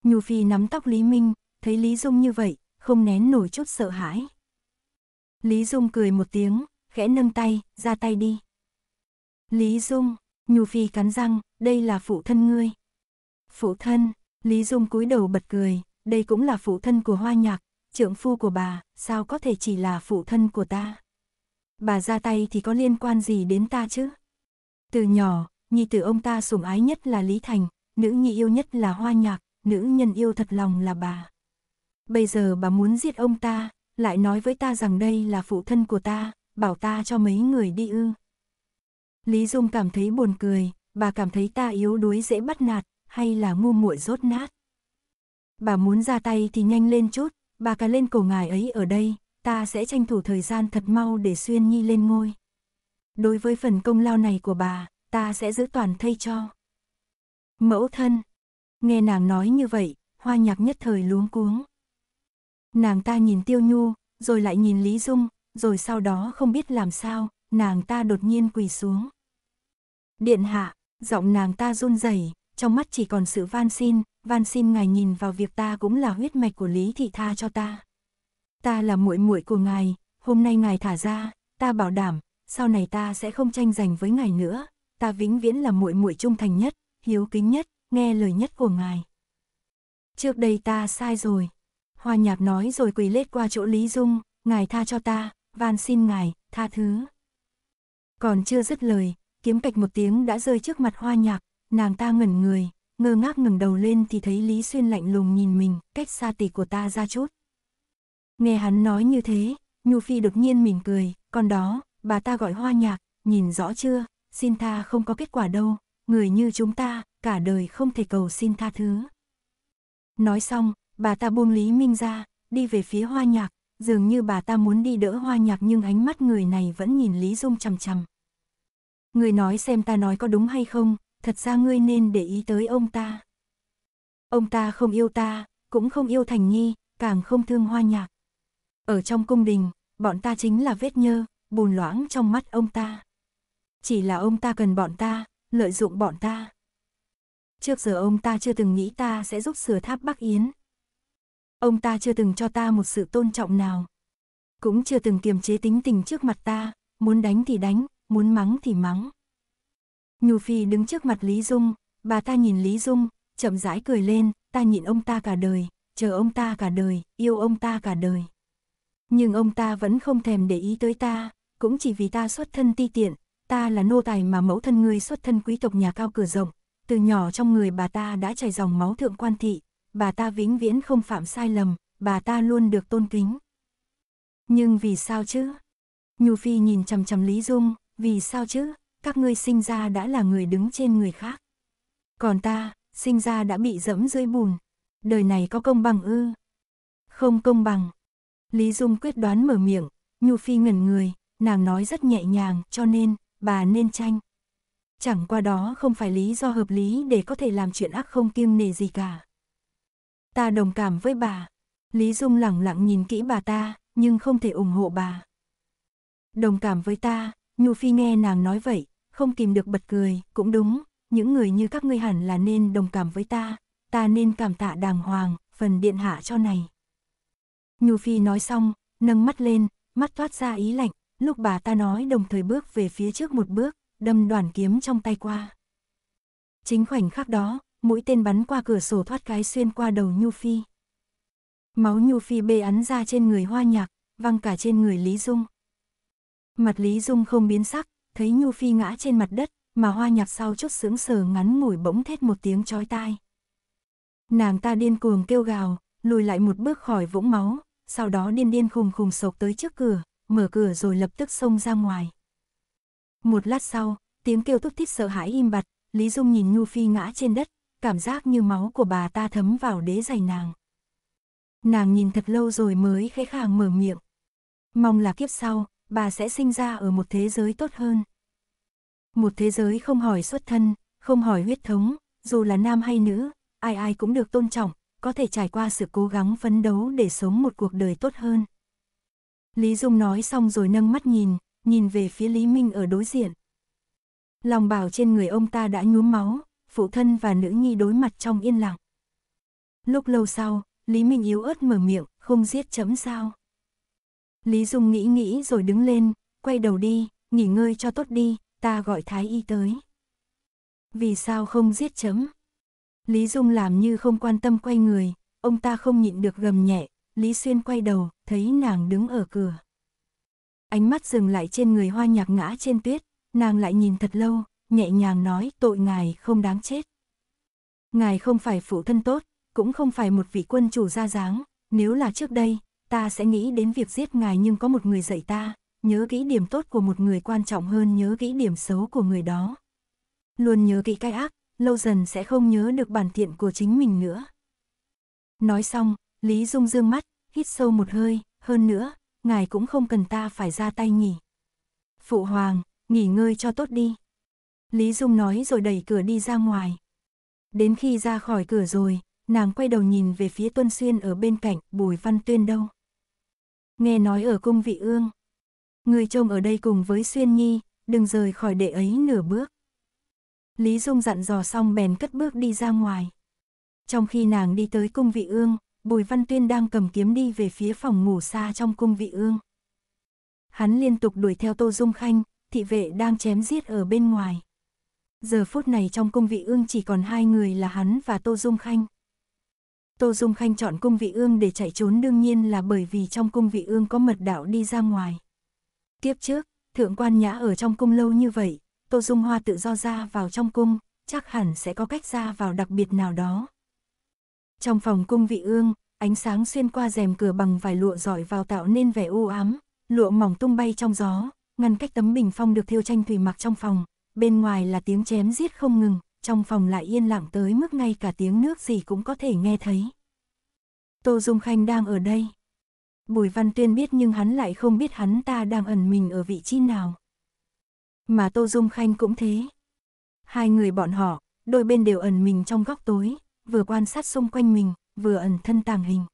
Speaker 1: Nhu Phi nắm tóc Lý Minh, thấy Lý Dung như vậy, không nén nổi chút sợ hãi. Lý Dung cười một tiếng, khẽ nâng tay, ra tay đi. Lý Dung, Nhu Phi cắn răng, đây là phụ thân ngươi. Phụ thân, Lý Dung cúi đầu bật cười, đây cũng là phụ thân của hoa nhạc, trưởng phu của bà, sao có thể chỉ là phụ thân của ta. Bà ra tay thì có liên quan gì đến ta chứ? Từ nhỏ, nhi tử ông ta sủng ái nhất là Lý Thành, nữ nhi yêu nhất là hoa nhạc, nữ nhân yêu thật lòng là bà. Bây giờ bà muốn giết ông ta, lại nói với ta rằng đây là phụ thân của ta, bảo ta cho mấy người đi ư. Lý Dung cảm thấy buồn cười, bà cảm thấy ta yếu đuối dễ bắt nạt, hay là ngu muội rốt nát. Bà muốn ra tay thì nhanh lên chút, bà cả lên cổ ngài ấy ở đây, ta sẽ tranh thủ thời gian thật mau để xuyên nhi lên ngôi. Đối với phần công lao này của bà, ta sẽ giữ toàn thay cho. Mẫu thân, Nghe nàng nói như vậy, hoa nhạc nhất thời luống cuống. Nàng ta nhìn Tiêu Nhu, rồi lại nhìn Lý Dung, rồi sau đó không biết làm sao, nàng ta đột nhiên quỳ xuống. Điện hạ, giọng nàng ta run rẩy, trong mắt chỉ còn sự van xin, van xin ngài nhìn vào việc ta cũng là huyết mạch của Lý thị tha cho ta. Ta là muội muội của ngài, hôm nay ngài thả ra, ta bảo đảm, sau này ta sẽ không tranh giành với ngài nữa, ta vĩnh viễn là muội muội trung thành nhất, hiếu kính nhất, nghe lời nhất của ngài. Trước đây ta sai rồi. Hoa nhạc nói rồi quỳ lết qua chỗ Lý Dung, ngài tha cho ta, van xin ngài, tha thứ. Còn chưa dứt lời, kiếm cạch một tiếng đã rơi trước mặt hoa nhạc, nàng ta ngẩn người, ngơ ngác ngừng đầu lên thì thấy Lý Xuyên lạnh lùng nhìn mình, cách xa tỷ của ta ra chút. Nghe hắn nói như thế, Nhu Phi đột nhiên mỉm cười, còn đó, bà ta gọi hoa nhạc, nhìn rõ chưa, xin tha không có kết quả đâu, người như chúng ta, cả đời không thể cầu xin tha thứ. Nói xong, bà ta buông Lý Minh ra, đi về phía hoa nhạc, dường như bà ta muốn đi đỡ hoa nhạc nhưng ánh mắt người này vẫn nhìn Lý Dung chằm chằm. Người nói xem ta nói có đúng hay không, thật ra ngươi nên để ý tới ông ta. Ông ta không yêu ta, cũng không yêu Thành Nhi, càng không thương hoa nhạc. Ở trong cung đình, bọn ta chính là vết nhơ, bùn loãng trong mắt ông ta. Chỉ là ông ta cần bọn ta, lợi dụng bọn ta trước giờ ông ta chưa từng nghĩ ta sẽ giúp sửa tháp Bắc Yến. Ông ta chưa từng cho ta một sự tôn trọng nào. Cũng chưa từng kiềm chế tính tình trước mặt ta, muốn đánh thì đánh, muốn mắng thì mắng. Nhu Phi đứng trước mặt Lý Dung, bà ta nhìn Lý Dung, chậm rãi cười lên, ta nhìn ông ta cả đời, chờ ông ta cả đời, yêu ông ta cả đời. Nhưng ông ta vẫn không thèm để ý tới ta, cũng chỉ vì ta xuất thân ti tiện, ta là nô tài mà mẫu thân ngươi xuất thân quý tộc nhà cao cửa rộng, từ nhỏ trong người bà ta đã chảy dòng máu thượng quan thị, bà ta vĩnh viễn không phạm sai lầm, bà ta luôn được tôn kính. Nhưng vì sao chứ? Nhu Phi nhìn chằm chằm Lý Dung, vì sao chứ? Các ngươi sinh ra đã là người đứng trên người khác. Còn ta, sinh ra đã bị dẫm dưới bùn. Đời này có công bằng ư? Không công bằng. Lý Dung quyết đoán mở miệng, Nhu Phi ngẩn người, nàng nói rất nhẹ nhàng, cho nên, bà nên tranh chẳng qua đó không phải lý do hợp lý để có thể làm chuyện ác không kiêng nề gì cả. Ta đồng cảm với bà. Lý Dung lẳng lặng nhìn kỹ bà ta, nhưng không thể ủng hộ bà. Đồng cảm với ta, Nhu Phi nghe nàng nói vậy, không kìm được bật cười, cũng đúng, những người như các ngươi hẳn là nên đồng cảm với ta, ta nên cảm tạ đàng hoàng, phần điện hạ cho này. Nhu Phi nói xong, nâng mắt lên, mắt thoát ra ý lạnh, lúc bà ta nói đồng thời bước về phía trước một bước, đâm đoàn kiếm trong tay qua. Chính khoảnh khắc đó, mũi tên bắn qua cửa sổ thoát cái xuyên qua đầu Nhu Phi. Máu Nhu Phi bê ắn ra trên người hoa nhạc, văng cả trên người Lý Dung. Mặt Lý Dung không biến sắc, thấy Nhu Phi ngã trên mặt đất, mà hoa nhạc sau chút sướng sờ ngắn ngủi bỗng thét một tiếng chói tai. Nàng ta điên cuồng kêu gào, lùi lại một bước khỏi vũng máu, sau đó điên điên khùng khùng sộc tới trước cửa, mở cửa rồi lập tức xông ra ngoài. Một lát sau, tiếng kêu thúc thích sợ hãi im bặt, Lý Dung nhìn Nhu Phi ngã trên đất, cảm giác như máu của bà ta thấm vào đế giày nàng. Nàng nhìn thật lâu rồi mới khẽ khàng mở miệng. Mong là kiếp sau, bà sẽ sinh ra ở một thế giới tốt hơn. Một thế giới không hỏi xuất thân, không hỏi huyết thống, dù là nam hay nữ, ai ai cũng được tôn trọng, có thể trải qua sự cố gắng phấn đấu để sống một cuộc đời tốt hơn. Lý Dung nói xong rồi nâng mắt nhìn, nhìn về phía Lý Minh ở đối diện. Lòng bảo trên người ông ta đã nhuốm máu, phụ thân và nữ nhi đối mặt trong yên lặng. Lúc lâu sau, Lý Minh yếu ớt mở miệng, không giết chấm sao. Lý Dung nghĩ nghĩ rồi đứng lên, quay đầu đi, nghỉ ngơi cho tốt đi, ta gọi Thái Y tới. Vì sao không giết chấm? Lý Dung làm như không quan tâm quay người, ông ta không nhịn được gầm nhẹ, Lý Xuyên quay đầu, thấy nàng đứng ở cửa ánh mắt dừng lại trên người hoa nhạc ngã trên tuyết, nàng lại nhìn thật lâu, nhẹ nhàng nói tội ngài không đáng chết. Ngài không phải phụ thân tốt, cũng không phải một vị quân chủ ra dáng, nếu là trước đây, ta sẽ nghĩ đến việc giết ngài nhưng có một người dạy ta, nhớ kỹ điểm tốt của một người quan trọng hơn nhớ kỹ điểm xấu của người đó. Luôn nhớ kỹ cái ác, lâu dần sẽ không nhớ được bản thiện của chính mình nữa. Nói xong, Lý Dung dương mắt, hít sâu một hơi, hơn nữa, ngài cũng không cần ta phải ra tay nhỉ. Phụ hoàng, nghỉ ngơi cho tốt đi. Lý Dung nói rồi đẩy cửa đi ra ngoài. Đến khi ra khỏi cửa rồi, nàng quay đầu nhìn về phía Tuân Xuyên ở bên cạnh, Bùi Văn Tuyên đâu. Nghe nói ở cung vị ương. Người trông ở đây cùng với Xuyên Nhi, đừng rời khỏi đệ ấy nửa bước. Lý Dung dặn dò xong bèn cất bước đi ra ngoài. Trong khi nàng đi tới cung vị ương, Bùi Văn Tuyên đang cầm kiếm đi về phía phòng ngủ xa trong cung vị ương. Hắn liên tục đuổi theo Tô Dung Khanh, thị vệ đang chém giết ở bên ngoài. Giờ phút này trong cung vị ương chỉ còn hai người là hắn và Tô Dung Khanh. Tô Dung Khanh chọn cung vị ương để chạy trốn đương nhiên là bởi vì trong cung vị ương có mật đạo đi ra ngoài. Tiếp trước, thượng quan nhã ở trong cung lâu như vậy, Tô Dung Hoa tự do ra vào trong cung, chắc hẳn sẽ có cách ra vào đặc biệt nào đó. Trong phòng cung vị ương, ánh sáng xuyên qua rèm cửa bằng vải lụa giỏi vào tạo nên vẻ u ám, lụa mỏng tung bay trong gió, ngăn cách tấm bình phong được thiêu tranh thủy mặc trong phòng, bên ngoài là tiếng chém giết không ngừng, trong phòng lại yên lặng tới mức ngay cả tiếng nước gì cũng có thể nghe thấy. Tô Dung Khanh đang ở đây. Bùi Văn Tuyên biết nhưng hắn lại không biết hắn ta đang ẩn mình ở vị trí nào. Mà Tô Dung Khanh cũng thế. Hai người bọn họ, đôi bên đều ẩn mình trong góc tối, vừa quan sát xung quanh mình, vừa ẩn thân tàng hình.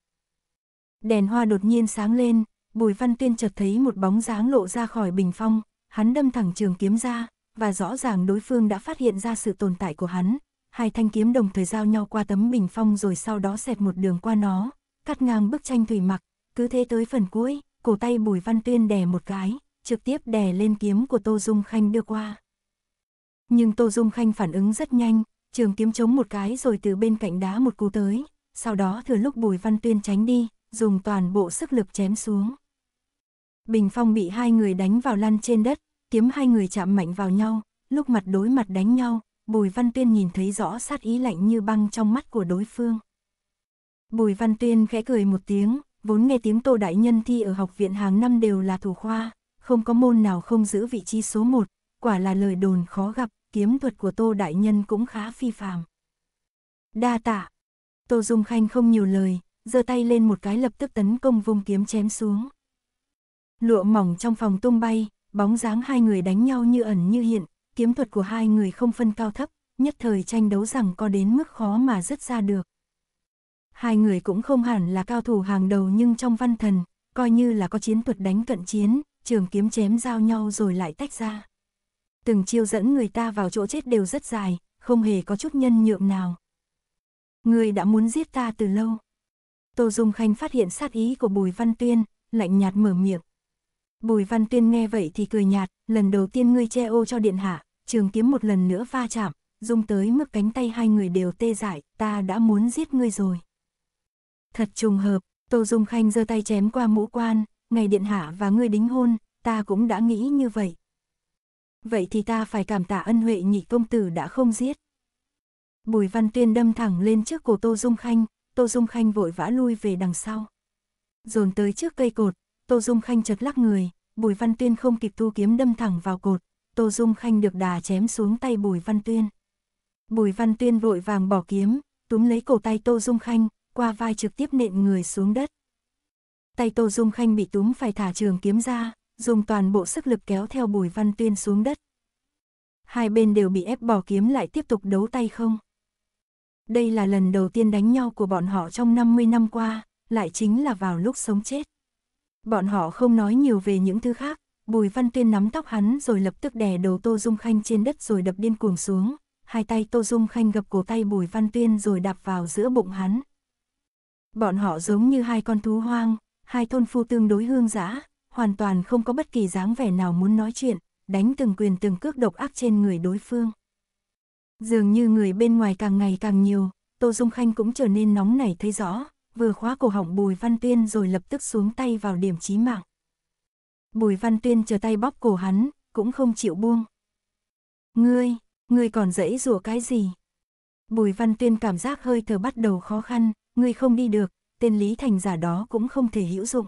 Speaker 1: Đèn hoa đột nhiên sáng lên, Bùi Văn Tuyên chợt thấy một bóng dáng lộ ra khỏi bình phong, hắn đâm thẳng trường kiếm ra, và rõ ràng đối phương đã phát hiện ra sự tồn tại của hắn. Hai thanh kiếm đồng thời giao nhau qua tấm bình phong rồi sau đó xẹt một đường qua nó, cắt ngang bức tranh thủy mặc, cứ thế tới phần cuối, cổ tay Bùi Văn Tuyên đè một cái, trực tiếp đè lên kiếm của Tô Dung Khanh đưa qua. Nhưng Tô Dung Khanh phản ứng rất nhanh, trường kiếm chống một cái rồi từ bên cạnh đá một cú tới, sau đó thừa lúc Bùi Văn Tuyên tránh đi, dùng toàn bộ sức lực chém xuống. Bình Phong bị hai người đánh vào lăn trên đất, kiếm hai người chạm mạnh vào nhau, lúc mặt đối mặt đánh nhau, Bùi Văn Tuyên nhìn thấy rõ sát ý lạnh như băng trong mắt của đối phương. Bùi Văn Tuyên khẽ cười một tiếng, vốn nghe tiếng Tô Đại Nhân thi ở học viện hàng năm đều là thủ khoa, không có môn nào không giữ vị trí số một, quả là lời đồn khó gặp, kiếm thuật của Tô Đại Nhân cũng khá phi phàm. Đa tạ. Tô Dung Khanh không nhiều lời, giơ tay lên một cái lập tức tấn công vung kiếm chém xuống. Lụa mỏng trong phòng tung bay, bóng dáng hai người đánh nhau như ẩn như hiện, kiếm thuật của hai người không phân cao thấp, nhất thời tranh đấu rằng có đến mức khó mà dứt ra được. Hai người cũng không hẳn là cao thủ hàng đầu nhưng trong văn thần, coi như là có chiến thuật đánh cận chiến, trường kiếm chém giao nhau rồi lại tách ra từng chiêu dẫn người ta vào chỗ chết đều rất dài, không hề có chút nhân nhượng nào. Người đã muốn giết ta từ lâu. Tô Dung Khanh phát hiện sát ý của Bùi Văn Tuyên, lạnh nhạt mở miệng. Bùi Văn Tuyên nghe vậy thì cười nhạt, lần đầu tiên ngươi che ô cho điện hạ, trường kiếm một lần nữa va chạm, dung tới mức cánh tay hai người đều tê dại, ta đã muốn giết ngươi rồi. Thật trùng hợp, Tô Dung Khanh giơ tay chém qua mũ quan, ngày điện hạ và ngươi đính hôn, ta cũng đã nghĩ như vậy, vậy thì ta phải cảm tạ ân huệ nhị công tử đã không giết. Bùi Văn Tuyên đâm thẳng lên trước cổ Tô Dung Khanh, Tô Dung Khanh vội vã lui về đằng sau. Dồn tới trước cây cột, Tô Dung Khanh chật lắc người, Bùi Văn Tuyên không kịp thu kiếm đâm thẳng vào cột, Tô Dung Khanh được đà chém xuống tay Bùi Văn Tuyên. Bùi Văn Tuyên vội vàng bỏ kiếm, túm lấy cổ tay Tô Dung Khanh, qua vai trực tiếp nện người xuống đất. Tay Tô Dung Khanh bị túm phải thả trường kiếm ra, dùng toàn bộ sức lực kéo theo Bùi Văn Tuyên xuống đất. Hai bên đều bị ép bỏ kiếm lại tiếp tục đấu tay không. Đây là lần đầu tiên đánh nhau của bọn họ trong 50 năm qua, lại chính là vào lúc sống chết. Bọn họ không nói nhiều về những thứ khác, Bùi Văn Tuyên nắm tóc hắn rồi lập tức đè đầu Tô Dung Khanh trên đất rồi đập điên cuồng xuống, hai tay Tô Dung Khanh gập cổ tay Bùi Văn Tuyên rồi đạp vào giữa bụng hắn. Bọn họ giống như hai con thú hoang, hai thôn phu tương đối hương giã, hoàn toàn không có bất kỳ dáng vẻ nào muốn nói chuyện, đánh từng quyền từng cước độc ác trên người đối phương. Dường như người bên ngoài càng ngày càng nhiều, Tô Dung Khanh cũng trở nên nóng nảy thấy rõ, vừa khóa cổ họng Bùi Văn Tuyên rồi lập tức xuống tay vào điểm chí mạng. Bùi Văn Tuyên chờ tay bóp cổ hắn, cũng không chịu buông. Ngươi, ngươi còn dẫy rủa cái gì? Bùi Văn Tuyên cảm giác hơi thở bắt đầu khó khăn, ngươi không đi được, tên Lý Thành giả đó cũng không thể hữu dụng.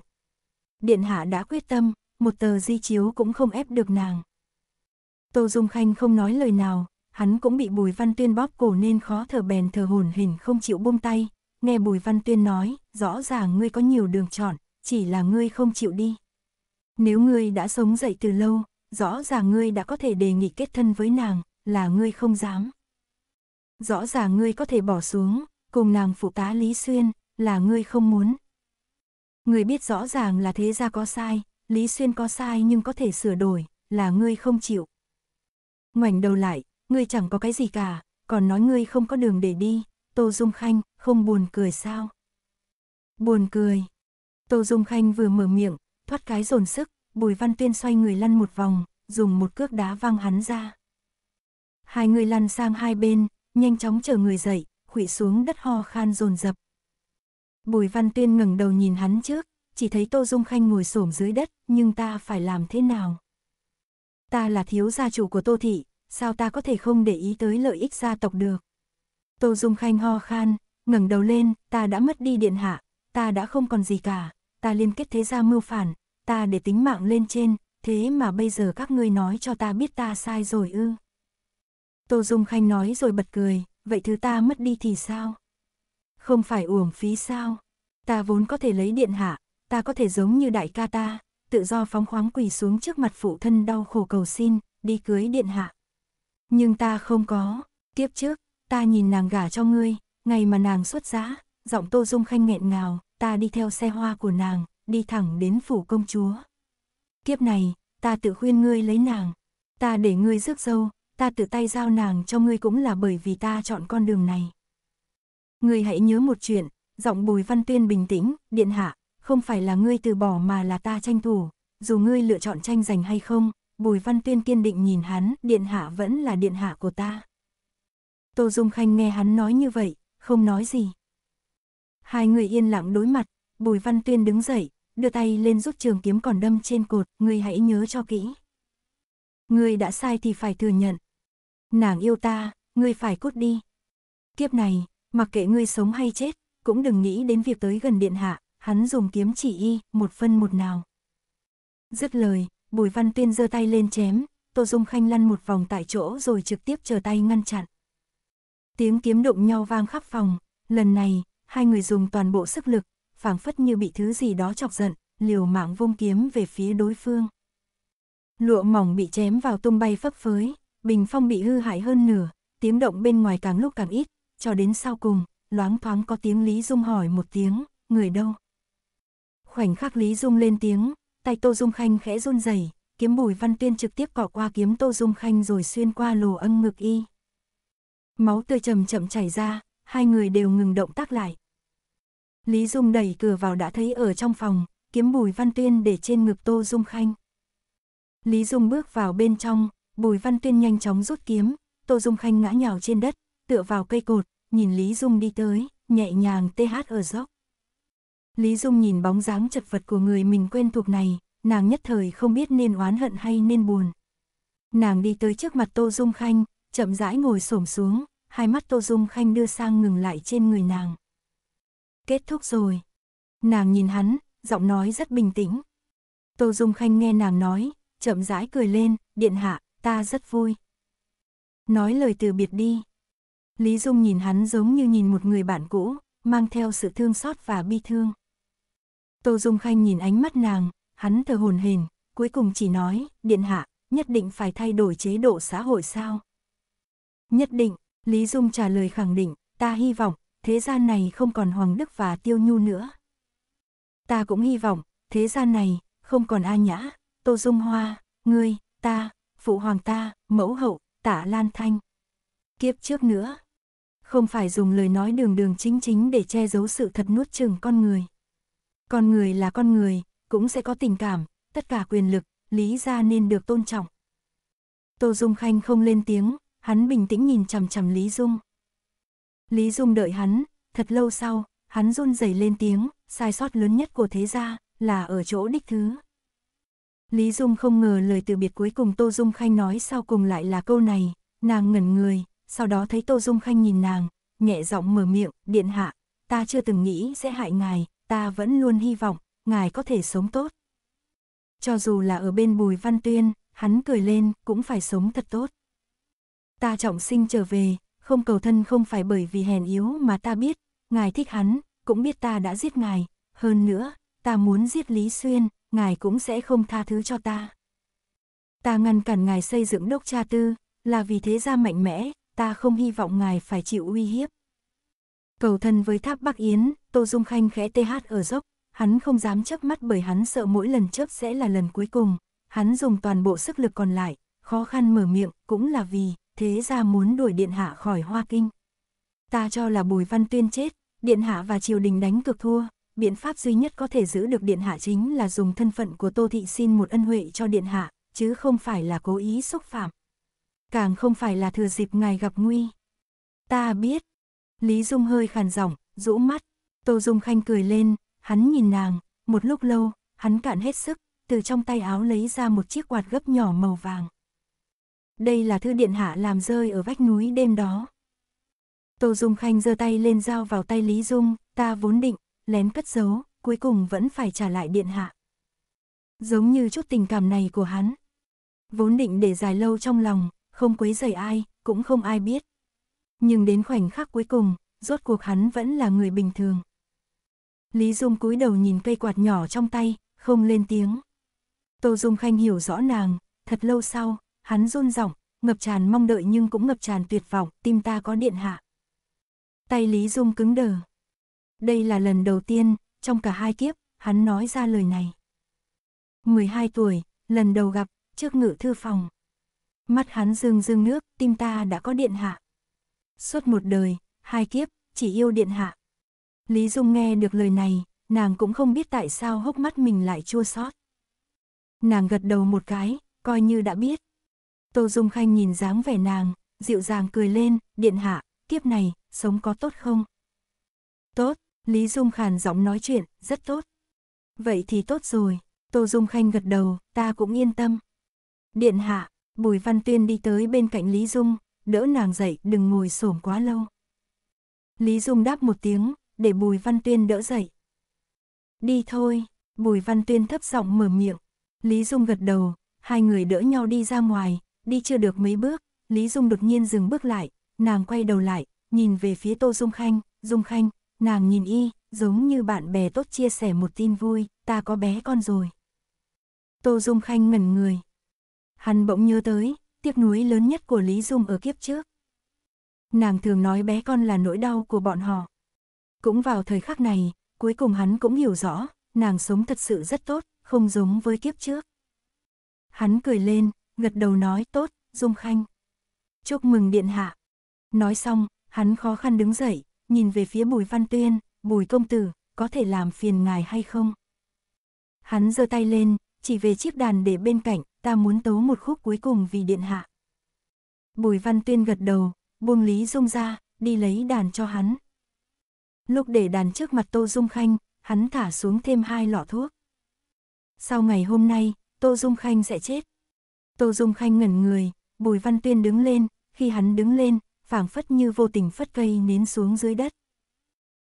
Speaker 1: Điện hạ đã quyết tâm, một tờ di chiếu cũng không ép được nàng. Tô Dung Khanh không nói lời nào, hắn cũng bị Bùi Văn Tuyên bóp cổ nên khó thở bèn thở hồn hình không chịu buông tay. Nghe Bùi Văn Tuyên nói, rõ ràng ngươi có nhiều đường chọn, chỉ là ngươi không chịu đi. Nếu ngươi đã sống dậy từ lâu, rõ ràng ngươi đã có thể đề nghị kết thân với nàng, là ngươi không dám. Rõ ràng ngươi có thể bỏ xuống, cùng nàng phụ tá Lý Xuyên, là ngươi không muốn, người biết rõ ràng là thế gia có sai, Lý Xuyên có sai nhưng có thể sửa đổi, là ngươi không chịu. Ngoảnh đầu lại, ngươi chẳng có cái gì cả, còn nói ngươi không có đường để đi, Tô Dung Khanh, không buồn cười sao? Buồn cười. Tô Dung Khanh vừa mở miệng, thoát cái dồn sức, Bùi Văn Tuyên xoay người lăn một vòng, dùng một cước đá văng hắn ra. Hai người lăn sang hai bên, nhanh chóng chờ người dậy, khụy xuống đất ho khan dồn dập, Bùi Văn Tuyên ngẩng đầu nhìn hắn trước, chỉ thấy Tô Dung Khanh ngồi xổm dưới đất, nhưng ta phải làm thế nào? Ta là thiếu gia chủ của Tô Thị, sao ta có thể không để ý tới lợi ích gia tộc được? Tô Dung Khanh ho khan, ngẩng đầu lên, ta đã mất đi điện hạ, ta đã không còn gì cả, ta liên kết thế gia mưu phản, ta để tính mạng lên trên, thế mà bây giờ các ngươi nói cho ta biết ta sai rồi ư? Tô Dung Khanh nói rồi bật cười, vậy thứ ta mất đi thì sao? không phải uổng phí sao? Ta vốn có thể lấy điện hạ, ta có thể giống như đại ca ta, tự do phóng khoáng quỳ xuống trước mặt phụ thân đau khổ cầu xin, đi cưới điện hạ. Nhưng ta không có, tiếp trước, ta nhìn nàng gả cho ngươi, ngày mà nàng xuất giá, giọng Tô Dung Khanh nghẹn ngào, ta đi theo xe hoa của nàng, đi thẳng đến phủ công chúa. Kiếp này, ta tự khuyên ngươi lấy nàng, ta để ngươi rước dâu, ta tự tay giao nàng cho ngươi cũng là bởi vì ta chọn con đường này. Ngươi hãy nhớ một chuyện, giọng Bùi Văn Tuyên bình tĩnh, điện hạ, không phải là ngươi từ bỏ mà là ta tranh thủ, dù ngươi lựa chọn tranh giành hay không, Bùi Văn Tuyên kiên định nhìn hắn, điện hạ vẫn là điện hạ của ta. Tô Dung Khanh nghe hắn nói như vậy, không nói gì. Hai người yên lặng đối mặt, Bùi Văn Tuyên đứng dậy, đưa tay lên rút trường kiếm còn đâm trên cột, ngươi hãy nhớ cho kỹ. Ngươi đã sai thì phải thừa nhận. Nàng yêu ta, ngươi phải cút đi. Kiếp này, Mặc kệ ngươi sống hay chết, cũng đừng nghĩ đến việc tới gần điện hạ, hắn dùng kiếm chỉ y, một phân một nào. Dứt lời, Bùi Văn Tuyên giơ tay lên chém, Tô Dung Khanh lăn một vòng tại chỗ rồi trực tiếp chờ tay ngăn chặn. Tiếng kiếm đụng nhau vang khắp phòng, lần này, hai người dùng toàn bộ sức lực, phảng phất như bị thứ gì đó chọc giận, liều mạng vung kiếm về phía đối phương. Lụa mỏng bị chém vào tung bay phấp phới, bình phong bị hư hại hơn nửa, tiếng động bên ngoài càng lúc càng ít, cho đến sau cùng, loáng thoáng có tiếng Lý Dung hỏi một tiếng, người đâu? Khoảnh khắc Lý Dung lên tiếng, tay Tô Dung Khanh khẽ run rẩy, kiếm Bùi Văn Tuyên trực tiếp cỏ qua kiếm Tô Dung Khanh rồi xuyên qua lồ âm ngực y. Máu tươi chậm chậm chảy ra, hai người đều ngừng động tác lại. Lý Dung đẩy cửa vào đã thấy ở trong phòng, kiếm Bùi Văn Tuyên để trên ngực Tô Dung Khanh. Lý Dung bước vào bên trong, Bùi Văn Tuyên nhanh chóng rút kiếm, Tô Dung Khanh ngã nhào trên đất, tựa vào cây cột, nhìn Lý Dung đi tới, nhẹ nhàng tê hát ở dốc. Lý Dung nhìn bóng dáng chật vật của người mình quen thuộc này, nàng nhất thời không biết nên oán hận hay nên buồn. Nàng đi tới trước mặt Tô Dung Khanh, chậm rãi ngồi xổm xuống, hai mắt Tô Dung Khanh đưa sang ngừng lại trên người nàng. Kết thúc rồi. Nàng nhìn hắn, giọng nói rất bình tĩnh. Tô Dung Khanh nghe nàng nói, chậm rãi cười lên, điện hạ, ta rất vui. Nói lời từ biệt đi. Lý Dung nhìn hắn giống như nhìn một người bạn cũ, mang theo sự thương xót và bi thương. Tô Dung Khanh nhìn ánh mắt nàng, hắn thờ hồn hền, cuối cùng chỉ nói, điện hạ, nhất định phải thay đổi chế độ xã hội sao? Nhất định, Lý Dung trả lời khẳng định, ta hy vọng, thế gian này không còn Hoàng Đức và Tiêu Nhu nữa. Ta cũng hy vọng, thế gian này, không còn A Nhã, Tô Dung Hoa, ngươi, ta, Phụ Hoàng ta, Mẫu Hậu, Tả Lan Thanh. Kiếp trước nữa, không phải dùng lời nói đường đường chính chính để che giấu sự thật nuốt chừng con người. Con người là con người, cũng sẽ có tình cảm, tất cả quyền lực, lý ra nên được tôn trọng. Tô Dung Khanh không lên tiếng, hắn bình tĩnh nhìn chằm chằm Lý Dung. Lý Dung đợi hắn, thật lâu sau, hắn run rẩy lên tiếng, sai sót lớn nhất của thế gia là ở chỗ đích thứ. Lý Dung không ngờ lời từ biệt cuối cùng Tô Dung Khanh nói sau cùng lại là câu này, nàng ngẩn người, sau đó thấy Tô Dung Khanh nhìn nàng, nhẹ giọng mở miệng, điện hạ, ta chưa từng nghĩ sẽ hại ngài, ta vẫn luôn hy vọng, ngài có thể sống tốt. Cho dù là ở bên Bùi Văn Tuyên, hắn cười lên, cũng phải sống thật tốt. Ta trọng sinh trở về, không cầu thân không phải bởi vì hèn yếu mà ta biết, ngài thích hắn, cũng biết ta đã giết ngài, hơn nữa, ta muốn giết Lý Xuyên, ngài cũng sẽ không tha thứ cho ta. Ta ngăn cản ngài xây dựng đốc cha tư, là vì thế ra mạnh mẽ, ta không hy vọng ngài phải chịu uy hiếp. Cầu thân với tháp Bắc Yến, Tô Dung Khanh khẽ tê hát ở dốc, hắn không dám chớp mắt bởi hắn sợ mỗi lần chớp sẽ là lần cuối cùng, hắn dùng toàn bộ sức lực còn lại, khó khăn mở miệng cũng là vì thế ra muốn đuổi điện hạ khỏi Hoa Kinh. Ta cho là Bùi Văn Tuyên chết, điện hạ và triều đình đánh cực thua, biện pháp duy nhất có thể giữ được điện hạ chính là dùng thân phận của Tô thị xin một ân huệ cho điện hạ, chứ không phải là cố ý xúc phạm càng không phải là thừa dịp ngài gặp nguy. Ta biết. Lý Dung hơi khàn giọng, rũ mắt. Tô Dung Khanh cười lên, hắn nhìn nàng, một lúc lâu, hắn cạn hết sức, từ trong tay áo lấy ra một chiếc quạt gấp nhỏ màu vàng. Đây là thư điện hạ làm rơi ở vách núi đêm đó. Tô Dung Khanh giơ tay lên giao vào tay Lý Dung, ta vốn định, lén cất giấu, cuối cùng vẫn phải trả lại điện hạ. Giống như chút tình cảm này của hắn. Vốn định để dài lâu trong lòng, không quấy rầy ai, cũng không ai biết. Nhưng đến khoảnh khắc cuối cùng, rốt cuộc hắn vẫn là người bình thường. Lý Dung cúi đầu nhìn cây quạt nhỏ trong tay, không lên tiếng. Tô Dung Khanh hiểu rõ nàng, thật lâu sau, hắn run rỏng, ngập tràn mong đợi nhưng cũng ngập tràn tuyệt vọng, tim ta có điện hạ. Tay Lý Dung cứng đờ. Đây là lần đầu tiên, trong cả hai kiếp, hắn nói ra lời này. 12 tuổi, lần đầu gặp, trước ngự thư phòng. Mắt hắn dương dương nước, tim ta đã có điện hạ. Suốt một đời, hai kiếp, chỉ yêu điện hạ. Lý Dung nghe được lời này, nàng cũng không biết tại sao hốc mắt mình lại chua xót. Nàng gật đầu một cái, coi như đã biết. Tô Dung Khanh nhìn dáng vẻ nàng, dịu dàng cười lên, điện hạ, kiếp này, sống có tốt không? Tốt, Lý Dung khàn giọng nói chuyện, rất tốt. Vậy thì tốt rồi, Tô Dung Khanh gật đầu, ta cũng yên tâm. Điện hạ, Bùi Văn Tuyên đi tới bên cạnh Lý Dung, đỡ nàng dậy, đừng ngồi xổm quá lâu. Lý Dung đáp một tiếng, để Bùi Văn Tuyên đỡ dậy. Đi thôi, Bùi Văn Tuyên thấp giọng mở miệng. Lý Dung gật đầu, hai người đỡ nhau đi ra ngoài, đi chưa được mấy bước, Lý Dung đột nhiên dừng bước lại, nàng quay đầu lại, nhìn về phía Tô Dung Khanh, Dung Khanh, nàng nhìn y, giống như bạn bè tốt chia sẻ một tin vui, ta có bé con rồi. Tô Dung Khanh ngẩn người, Hắn bỗng nhớ tới, tiếc nuối lớn nhất của Lý Dung ở kiếp trước. Nàng thường nói bé con là nỗi đau của bọn họ. Cũng vào thời khắc này, cuối cùng hắn cũng hiểu rõ, nàng sống thật sự rất tốt, không giống với kiếp trước. Hắn cười lên, gật đầu nói tốt, Dung Khanh. Chúc mừng điện hạ. Nói xong, hắn khó khăn đứng dậy, nhìn về phía Bùi Văn Tuyên, Bùi Công Tử, có thể làm phiền ngài hay không? Hắn giơ tay lên, chỉ về chiếc đàn để bên cạnh, ta muốn tấu một khúc cuối cùng vì điện hạ. Bùi Văn Tuyên gật đầu, buông Lý Dung ra, đi lấy đàn cho hắn. Lúc để đàn trước mặt Tô Dung Khanh, hắn thả xuống thêm hai lọ thuốc. Sau ngày hôm nay, Tô Dung Khanh sẽ chết. Tô Dung Khanh ngẩn người, Bùi Văn Tuyên đứng lên, khi hắn đứng lên, phảng phất như vô tình phất cây nến xuống dưới đất.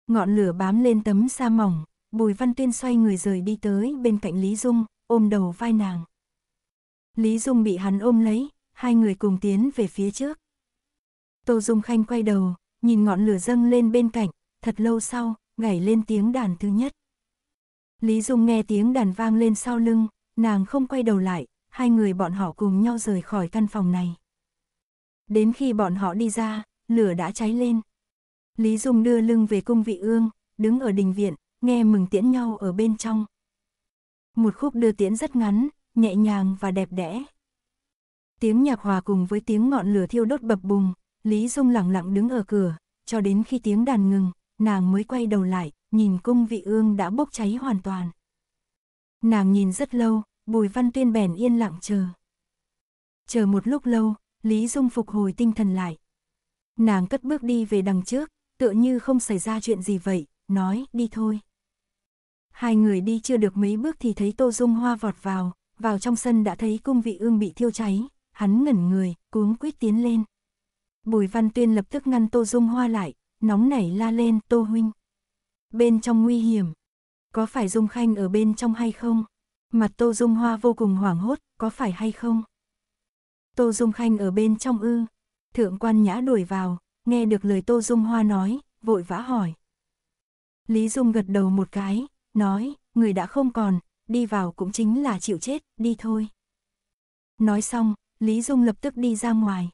Speaker 1: Ngọn lửa bám lên tấm sa mỏng, Bùi Văn Tuyên xoay người rời đi tới bên cạnh Lý Dung, ôm đầu vai nàng. Lý Dung bị hắn ôm lấy, hai người cùng tiến về phía trước. Tô Dung Khanh quay đầu, nhìn ngọn lửa dâng lên bên cạnh, thật lâu sau, gảy lên tiếng đàn thứ nhất. Lý Dung nghe tiếng đàn vang lên sau lưng, nàng không quay đầu lại, hai người bọn họ cùng nhau rời khỏi căn phòng này. Đến khi bọn họ đi ra, lửa đã cháy lên. Lý Dung đưa lưng về cung vị ương, đứng ở đình viện, nghe mừng tiễn nhau ở bên trong. Một khúc đưa tiễn rất ngắn, nhẹ nhàng và đẹp đẽ. Tiếng nhạc hòa cùng với tiếng ngọn lửa thiêu đốt bập bùng, Lý Dung lặng lặng đứng ở cửa, cho đến khi tiếng đàn ngừng, nàng mới quay đầu lại, nhìn cung vị ương đã bốc cháy hoàn toàn. Nàng nhìn rất lâu, Bùi Văn Tuyên bèn yên lặng chờ. Chờ một lúc lâu, Lý Dung phục hồi tinh thần lại. Nàng cất bước đi về đằng trước, tựa như không xảy ra chuyện gì vậy, nói đi thôi. Hai người đi chưa được mấy bước thì thấy Tô Dung Hoa vọt vào, vào trong sân đã thấy cung vị ương bị thiêu cháy, hắn ngẩn người, cuống quyết tiến lên. Bùi Văn Tuyên lập tức ngăn Tô Dung Hoa lại, nóng nảy la lên Tô Huynh. Bên trong nguy hiểm, có phải Dung Khanh ở bên trong hay không? Mặt Tô Dung Hoa vô cùng hoảng hốt, có phải hay không? Tô Dung Khanh ở bên trong ư. Thượng quan nhã đuổi vào, nghe được lời Tô Dung Hoa nói, vội vã hỏi. Lý Dung gật đầu một cái, nói, người đã không còn, đi vào cũng chính là chịu chết, đi thôi. Nói xong, Lý Dung lập tức đi ra ngoài.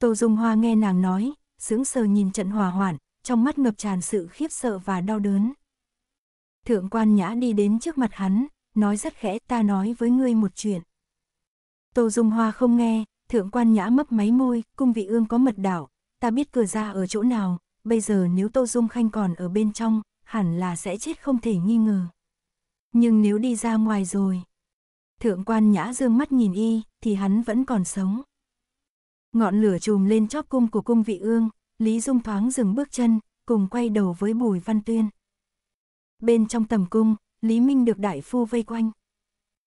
Speaker 1: Tô Dung Hoa nghe nàng nói, sững sờ nhìn trận hòa hoạn, trong mắt ngập tràn sự khiếp sợ và đau đớn. Thượng quan nhã đi đến trước mặt hắn, nói rất khẽ ta nói với ngươi một chuyện. Tô Dung Hoa không nghe, thượng quan nhã mấp máy môi, cung vị ương có mật đảo, ta biết cửa ra ở chỗ nào, bây giờ nếu Tô Dung Khanh còn ở bên trong, hẳn là sẽ chết không thể nghi ngờ. Nhưng nếu đi ra ngoài rồi, thượng quan nhã dương mắt nhìn y, thì hắn vẫn còn sống. Ngọn lửa trùm lên chóp cung của cung vị ương, Lý Dung thoáng dừng bước chân, cùng quay đầu với Bùi Văn Tuyên. Bên trong tầm cung, Lý Minh được đại phu vây quanh.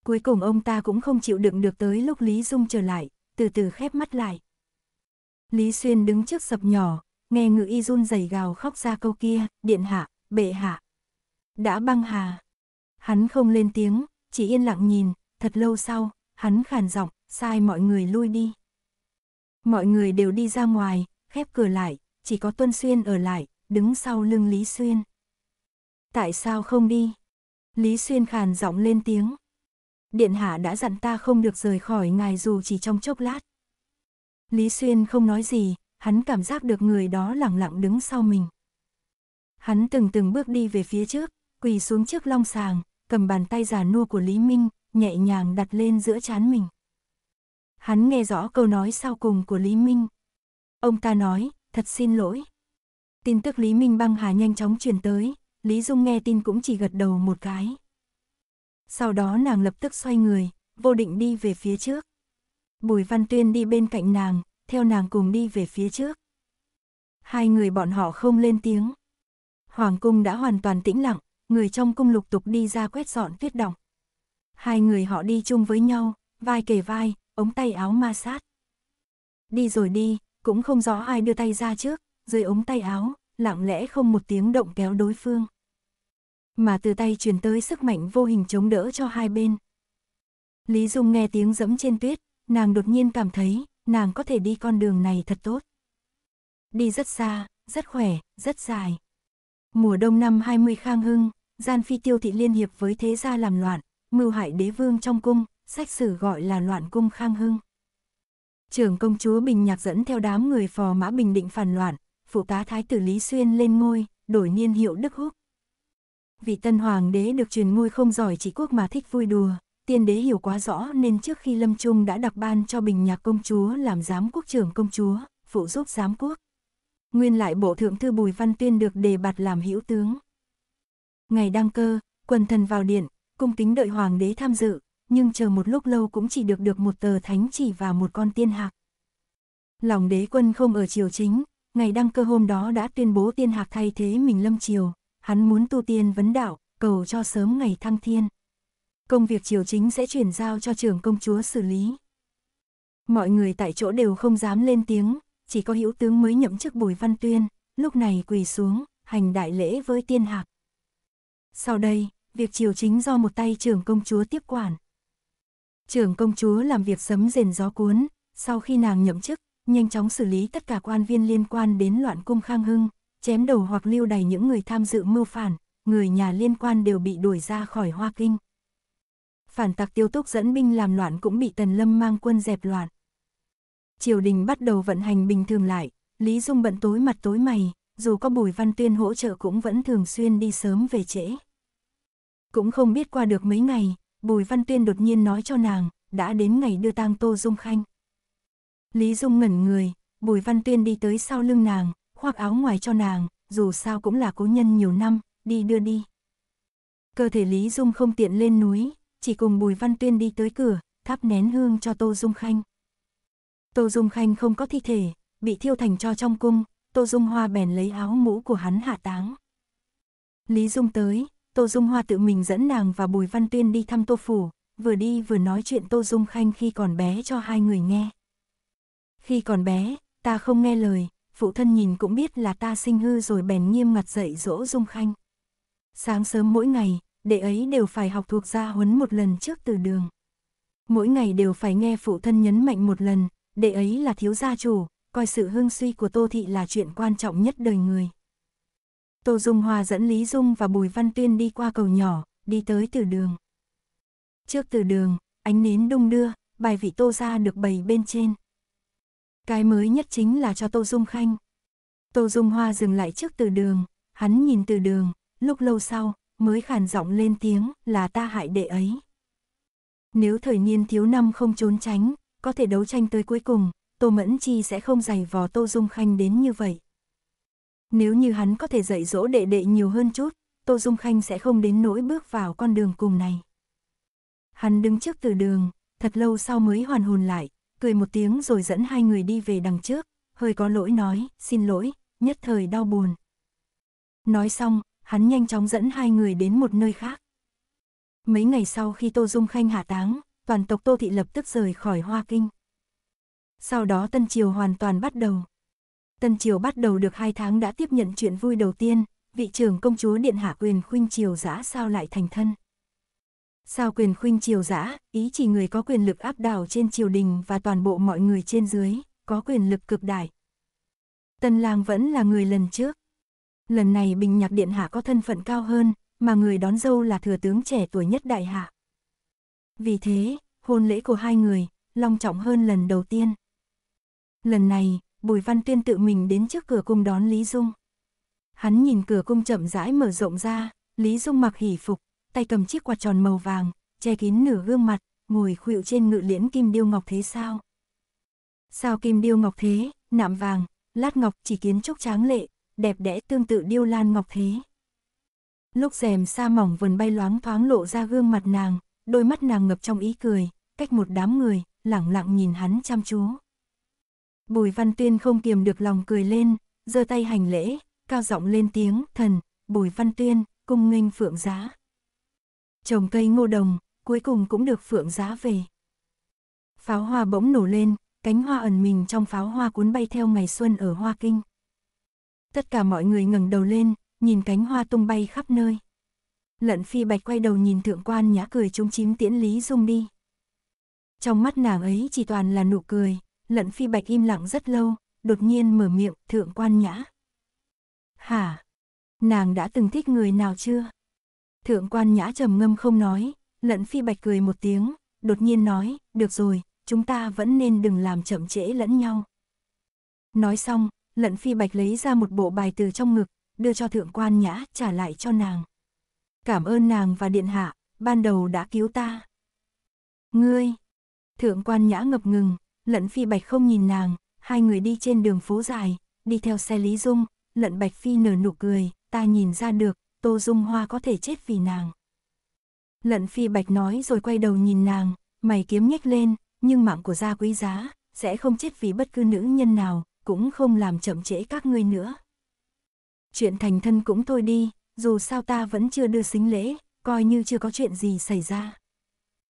Speaker 1: Cuối cùng ông ta cũng không chịu đựng được tới lúc Lý Dung trở lại, từ từ khép mắt lại. Lý Xuyên đứng trước sập nhỏ, nghe ngự y run rẩy gào khóc ra câu kia, điện hạ, bệ hạ. Đã băng hà. Hắn không lên tiếng, chỉ yên lặng nhìn, thật lâu sau, hắn khàn giọng, sai mọi người lui đi. Mọi người đều đi ra ngoài, khép cửa lại, chỉ có Tuân Xuyên ở lại, đứng sau lưng Lý Xuyên. Tại sao không đi? Lý Xuyên khàn giọng lên tiếng. Điện hạ đã dặn ta không được rời khỏi ngài dù chỉ trong chốc lát. Lý Xuyên không nói gì, hắn cảm giác được người đó lặng lặng đứng sau mình. Hắn từng từng bước đi về phía trước, quỳ xuống trước long sàng, cầm bàn tay già nua của Lý Minh, nhẹ nhàng đặt lên giữa chán mình. Hắn nghe rõ câu nói sau cùng của Lý Minh. Ông ta nói, thật xin lỗi. Tin tức Lý Minh băng hà nhanh chóng truyền tới, Lý Dung nghe tin cũng chỉ gật đầu một cái. Sau đó nàng lập tức xoay người, vô định đi về phía trước. Bùi Văn Tuyên đi bên cạnh nàng, theo nàng cùng đi về phía trước. Hai người bọn họ không lên tiếng. Hoàng cung đã hoàn toàn tĩnh lặng, người trong cung lục tục đi ra quét dọn tuyết đỏng. Hai người họ đi chung với nhau, vai kề vai, ống tay áo ma sát. Đi rồi đi, cũng không rõ ai đưa tay ra trước, dưới ống tay áo, lặng lẽ không một tiếng động kéo đối phương. Mà từ tay truyền tới sức mạnh vô hình chống đỡ cho hai bên. Lý Dung nghe tiếng dẫm trên tuyết, nàng đột nhiên cảm thấy, nàng có thể đi con đường này thật tốt. Đi rất xa, rất khỏe, rất dài. Mùa đông năm 20 Khang Hưng, Gian Phi Tiêu Thị liên hiệp với thế gia làm loạn, mưu hại đế vương trong cung, sách sử gọi là loạn cung Khang Hưng. Trưởng công chúa Bình Nhạc dẫn theo đám người phò mã Bình Định phản loạn, phụ tá thái tử Lý Xuyên lên ngôi, đổi niên hiệu Đức Húc. Vị tân hoàng đế được truyền ngôi không giỏi chỉ quốc mà thích vui đùa, tiên đế hiểu quá rõ nên trước khi lâm trung đã đặc ban cho Bình Nhạc công chúa làm giám quốc trưởng công chúa, phụ giúp giám quốc nguyên lại bộ thượng thư Bùi Văn Tuyên được đề bạt làm hữu tướng. Ngày đăng cơ, quần thần vào điện, cung kính đợi hoàng đế tham dự, nhưng chờ một lúc lâu cũng chỉ được được một tờ thánh chỉ và một con tiên hạc. Lòng đế quân không ở triều chính, ngày đăng cơ hôm đó đã tuyên bố tiên hạc thay thế mình lâm triều, hắn muốn tu tiên vấn đạo, cầu cho sớm ngày thăng thiên. Công việc triều chính sẽ chuyển giao cho trưởng công chúa xử lý. Mọi người tại chỗ đều không dám lên tiếng, chỉ có hữu tướng mới nhậm chức Bùi Văn Tuyên, lúc này quỳ xuống, hành đại lễ với tiên hạc. Sau đây, việc triều chính do một tay trưởng công chúa tiếp quản. Trưởng công chúa làm việc sấm rền gió cuốn, sau khi nàng nhậm chức, nhanh chóng xử lý tất cả quan viên liên quan đến loạn cung Khang Hưng, chém đầu hoặc lưu đày những người tham dự mưu phản, người nhà liên quan đều bị đuổi ra khỏi Hoa Kinh. Phản tặc tiêu túc dẫn binh làm loạn cũng bị Tần Lâm mang quân dẹp loạn triều đình bắt đầu vận hành bình thường lại, Lý Dung bận tối mặt tối mày, dù có Bùi Văn Tuyên hỗ trợ cũng vẫn thường xuyên đi sớm về trễ. Cũng không biết qua được mấy ngày, Bùi Văn Tuyên đột nhiên nói cho nàng, đã đến ngày đưa tang Tô Dung Khanh. Lý Dung ngẩn người, Bùi Văn Tuyên đi tới sau lưng nàng, khoác áo ngoài cho nàng, dù sao cũng là cố nhân nhiều năm, đi đưa đi. Cơ thể Lý Dung không tiện lên núi, chỉ cùng Bùi Văn Tuyên đi tới cửa, thắp nén hương cho Tô Dung Khanh. Tô Dung Khanh không có thi thể, bị thiêu thành cho trong cung, Tô Dung Hoa bèn lấy áo mũ của hắn hạ táng. Lý Dung tới, Tô Dung Hoa tự mình dẫn nàng và Bùi Văn Tuyên đi thăm Tô Phủ, vừa đi vừa nói chuyện Tô Dung Khanh khi còn bé cho hai người nghe. Khi còn bé, ta không nghe lời, phụ thân nhìn cũng biết là ta sinh hư rồi bèn nghiêm ngặt dạy dỗ Dung Khanh. Sáng sớm mỗi ngày, đệ ấy đều phải học thuộc gia huấn một lần trước từ đường. Mỗi ngày đều phải nghe phụ thân nhấn mạnh một lần, đệ ấy là thiếu gia chủ, coi sự hương suy của Tô Thị là chuyện quan trọng nhất đời người. Tô Dung Hoa dẫn Lý Dung và Bùi Văn Tuyên đi qua cầu nhỏ, đi tới từ đường. Trước từ đường, ánh nến đung đưa, bài vị Tô gia được bày bên trên. Cái mới nhất chính là cho Tô Dung Khanh. Tô Dung Hoa dừng lại trước từ đường, hắn nhìn từ đường, lúc lâu sau, mới khàn giọng lên tiếng là ta hại đệ ấy. Nếu thời niên thiếu năm không trốn tránh, có thể đấu tranh tới cuối cùng, Tô Mẫn Chi sẽ không giày vò Tô Dung Khanh đến như vậy. Nếu như hắn có thể dạy dỗ đệ đệ nhiều hơn chút, Tô Dung Khanh sẽ không đến nỗi bước vào con đường cùng này. Hắn đứng trước từ đường, thật lâu sau mới hoàn hồn lại, cười một tiếng rồi dẫn hai người đi về đằng trước, hơi có lỗi nói, xin lỗi, nhất thời đau buồn. Nói xong, hắn nhanh chóng dẫn hai người đến một nơi khác. Mấy ngày sau khi Tô Dung Khanh hạ táng, toàn tộc Tô Thị lập tức rời khỏi Hoa Kinh. Sau đó Tân Triều hoàn toàn bắt đầu. Tân Triều bắt đầu được hai tháng đã tiếp nhận chuyện vui đầu tiên, vị trưởng công chúa Điện Hạ Quyền Khuynh Triều Giã sao lại thành thân. Sao quyền khuynh triều giã, ý chỉ người có quyền lực áp đảo trên triều đình và toàn bộ mọi người trên dưới, có quyền lực cực đại. Tân lang vẫn là người lần trước. Lần này Bình Nhạc Điện Hạ có thân phận cao hơn, mà người đón dâu là thừa tướng trẻ tuổi nhất đại hạ. Vì thế, hôn lễ của hai người, long trọng hơn lần đầu tiên. Lần này, Bùi Văn Tuyên tự mình đến trước cửa cung đón Lý Dung. Hắn nhìn cửa cung chậm rãi mở rộng ra, Lý Dung mặc hỉ phục, tay cầm chiếc quạt tròn màu vàng, che kín nửa gương mặt, ngồi khuỵu trên ngự liễn kim điêu ngọc thế sao. Sao kim điêu ngọc thế, nạm vàng, lát ngọc chỉ kiến trúc tráng lệ, đẹp đẽ tương tự điêu lan ngọc thế. Lúc rèm sa mỏng vần bay loáng thoáng lộ ra gương mặt nàng, đôi mắt nàng ngập trong ý cười, cách một đám người, lẳng lặng nhìn hắn chăm chú. Bùi Văn Tuyên không kiềm được lòng cười lên, giơ tay hành lễ, cao giọng lên tiếng, thần, Bùi Văn Tuyên, cung nghênh phượng giá. Trồng cây ngô đồng, cuối cùng cũng được phượng giá về. Pháo hoa bỗng nổ lên, cánh hoa ẩn mình trong pháo hoa cuốn bay theo ngày xuân ở Hoa Kinh. Tất cả mọi người ngẩng đầu lên, nhìn cánh hoa tung bay khắp nơi lận phi bạch quay đầu nhìn thượng quan nhã cười chúng chím tiễn Lý Dung đi. Trong mắt nàng ấy chỉ toàn là nụ cười, lận phi bạch im lặng rất lâu, đột nhiên mở miệng thượng quan nhã. Hả? Nàng đã từng thích người nào chưa? Thượng quan nhã trầm ngâm không nói, lận phi bạch cười một tiếng, đột nhiên nói, được rồi, chúng ta vẫn nên đừng làm chậm trễ lẫn nhau. Nói xong, lận phi bạch lấy ra một bộ bài từ trong ngực, đưa cho thượng quan nhã trả lại cho nàng. Cảm ơn nàng và điện hạ, ban đầu đã cứu ta. Ngươi! Thượng quan nhã ngập ngừng, lận phi bạch không nhìn nàng, hai người đi trên đường phố dài, đi theo xe Lý Dung, lận bạch phi nở nụ cười, ta nhìn ra được, Tô Dung Hoa có thể chết vì nàng. Lận phi bạch nói rồi quay đầu nhìn nàng, mày kiếm nhếch lên, nhưng mạng của gia quý giá, sẽ không chết vì bất cứ nữ nhân nào, cũng không làm chậm trễ các ngươi nữa. Chuyện thành thân cũng thôi đi, dù sao ta vẫn chưa đưa xính lễ, coi như chưa có chuyện gì xảy ra.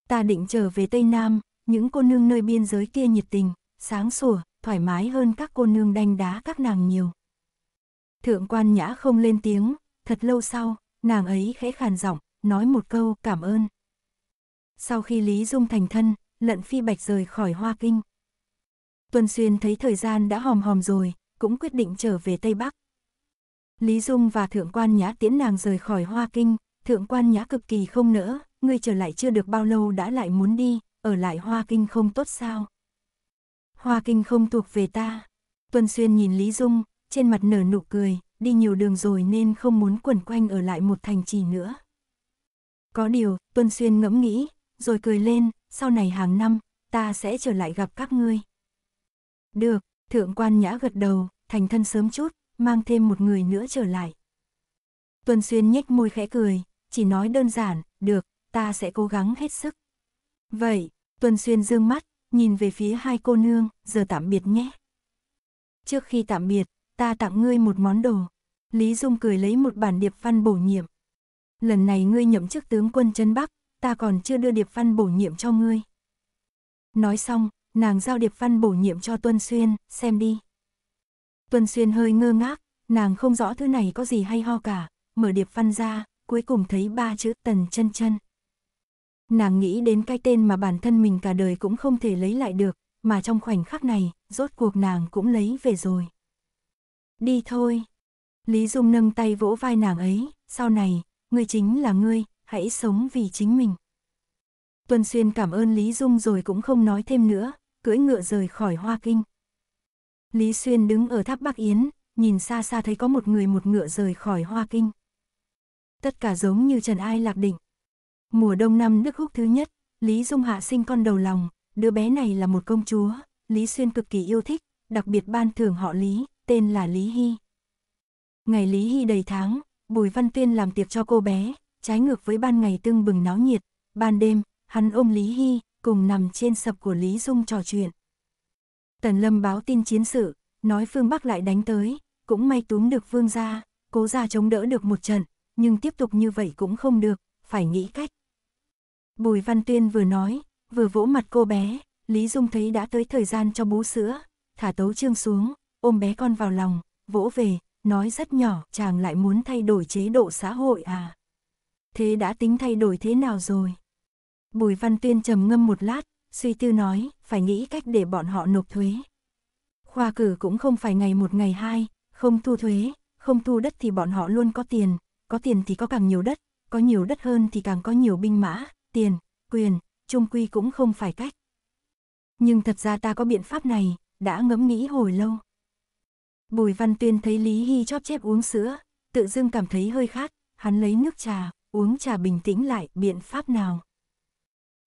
Speaker 1: Ta định trở về Tây Nam, những cô nương nơi biên giới kia nhiệt tình, sáng sủa, thoải mái hơn các cô nương đanh đá các nàng nhiều. Thượng quan nhã không lên tiếng, thật lâu sau, nàng ấy khẽ khàn giọng, nói một câu cảm ơn. Sau khi Lý Dung thành thân, lận phi bạch rời khỏi Hoa Kinh. Tuần Xuyên thấy thời gian đã hòm hòm rồi, cũng quyết định trở về Tây Bắc. Lý Dung và Thượng quan Nhã tiễn nàng rời khỏi Hoa Kinh, Thượng quan Nhã cực kỳ không nỡ, ngươi trở lại chưa được bao lâu đã lại muốn đi, ở lại Hoa Kinh không tốt sao? Hoa Kinh không thuộc về ta. Tuân Xuyên nhìn Lý Dung, trên mặt nở nụ cười, đi nhiều đường rồi nên không muốn quẩn quanh ở lại một thành trì nữa. Có điều, Tuân Xuyên ngẫm nghĩ, rồi cười lên, sau này hàng năm, ta sẽ trở lại gặp các ngươi. Được, thượng quan nhã gật đầu, thành thân sớm chút, mang thêm một người nữa trở lại. Tuần Xuyên nhếch môi khẽ cười, chỉ nói đơn giản, được, ta sẽ cố gắng hết sức. Vậy, Tuần Xuyên dương mắt, nhìn về phía hai cô nương, giờ tạm biệt nhé. Trước khi tạm biệt, ta tặng ngươi một món đồ. Lý Dung cười lấy một bản điệp văn bổ nhiệm. Lần này ngươi nhậm chức tướng quân chân Bắc, ta còn chưa đưa điệp văn bổ nhiệm cho ngươi. Nói xong, nàng giao điệp văn bổ nhiệm cho Tuân Xuyên, xem đi. Tuân Xuyên hơi ngơ ngác, nàng không rõ thứ này có gì hay ho cả, mở điệp văn ra, cuối cùng thấy ba chữ tần chân chân. Nàng nghĩ đến cái tên mà bản thân mình cả đời cũng không thể lấy lại được, mà trong khoảnh khắc này, rốt cuộc nàng cũng lấy về rồi. Đi thôi. Lý Dung nâng tay vỗ vai nàng ấy, sau này, ngươi chính là ngươi, hãy sống vì chính mình. Tuân Xuyên cảm ơn Lý Dung rồi cũng không nói thêm nữa, cưỡi ngựa rời khỏi Hoa Kinh. Lý Xuyên đứng ở tháp Bắc Yến, nhìn xa xa thấy có một người một ngựa rời khỏi Hoa Kinh. Tất cả giống như Trần Ai Lạc Định. Mùa đông năm Đức Húc thứ nhất, Lý Dung Hạ sinh con đầu lòng, đứa bé này là một công chúa, Lý Xuyên cực kỳ yêu thích, đặc biệt ban thưởng họ Lý, tên là Lý Hy. Ngày Lý Hy đầy tháng, Bùi Văn Tuyên làm tiệc cho cô bé, trái ngược với ban ngày tương bừng náo nhiệt, ban đêm, hắn ôm Lý Hy, cùng nằm trên sập của Lý Dung trò chuyện. Tần Lâm báo tin chiến sự, nói phương Bắc lại đánh tới, cũng may túm được vương gia, cố gia chống đỡ được một trận, nhưng tiếp tục như vậy cũng không được, phải nghĩ cách. Bùi Văn Tuyên vừa nói, vừa vỗ mặt cô bé, Lý Dung thấy đã tới thời gian cho bú sữa, thả tấu trương xuống, ôm bé con vào lòng, vỗ về, nói rất nhỏ, chàng lại muốn thay đổi chế độ xã hội à. Thế đã tính thay đổi thế nào rồi? Bùi Văn Tuyên trầm ngâm một lát, suy tư nói, phải nghĩ cách để bọn họ nộp thuế. Khoa cử cũng không phải ngày một ngày hai, không thu thuế, không thu đất thì bọn họ luôn có tiền, có tiền thì có càng nhiều đất, có nhiều đất hơn thì càng có nhiều binh mã, tiền, quyền, trung quy cũng không phải cách. Nhưng thật ra ta có biện pháp này, đã ngẫm nghĩ hồi lâu. Bùi Văn Tuyên thấy Lý Hy chóp chép uống sữa, tự dưng cảm thấy hơi khát, hắn lấy nước trà, uống trà bình tĩnh lại, biện pháp nào?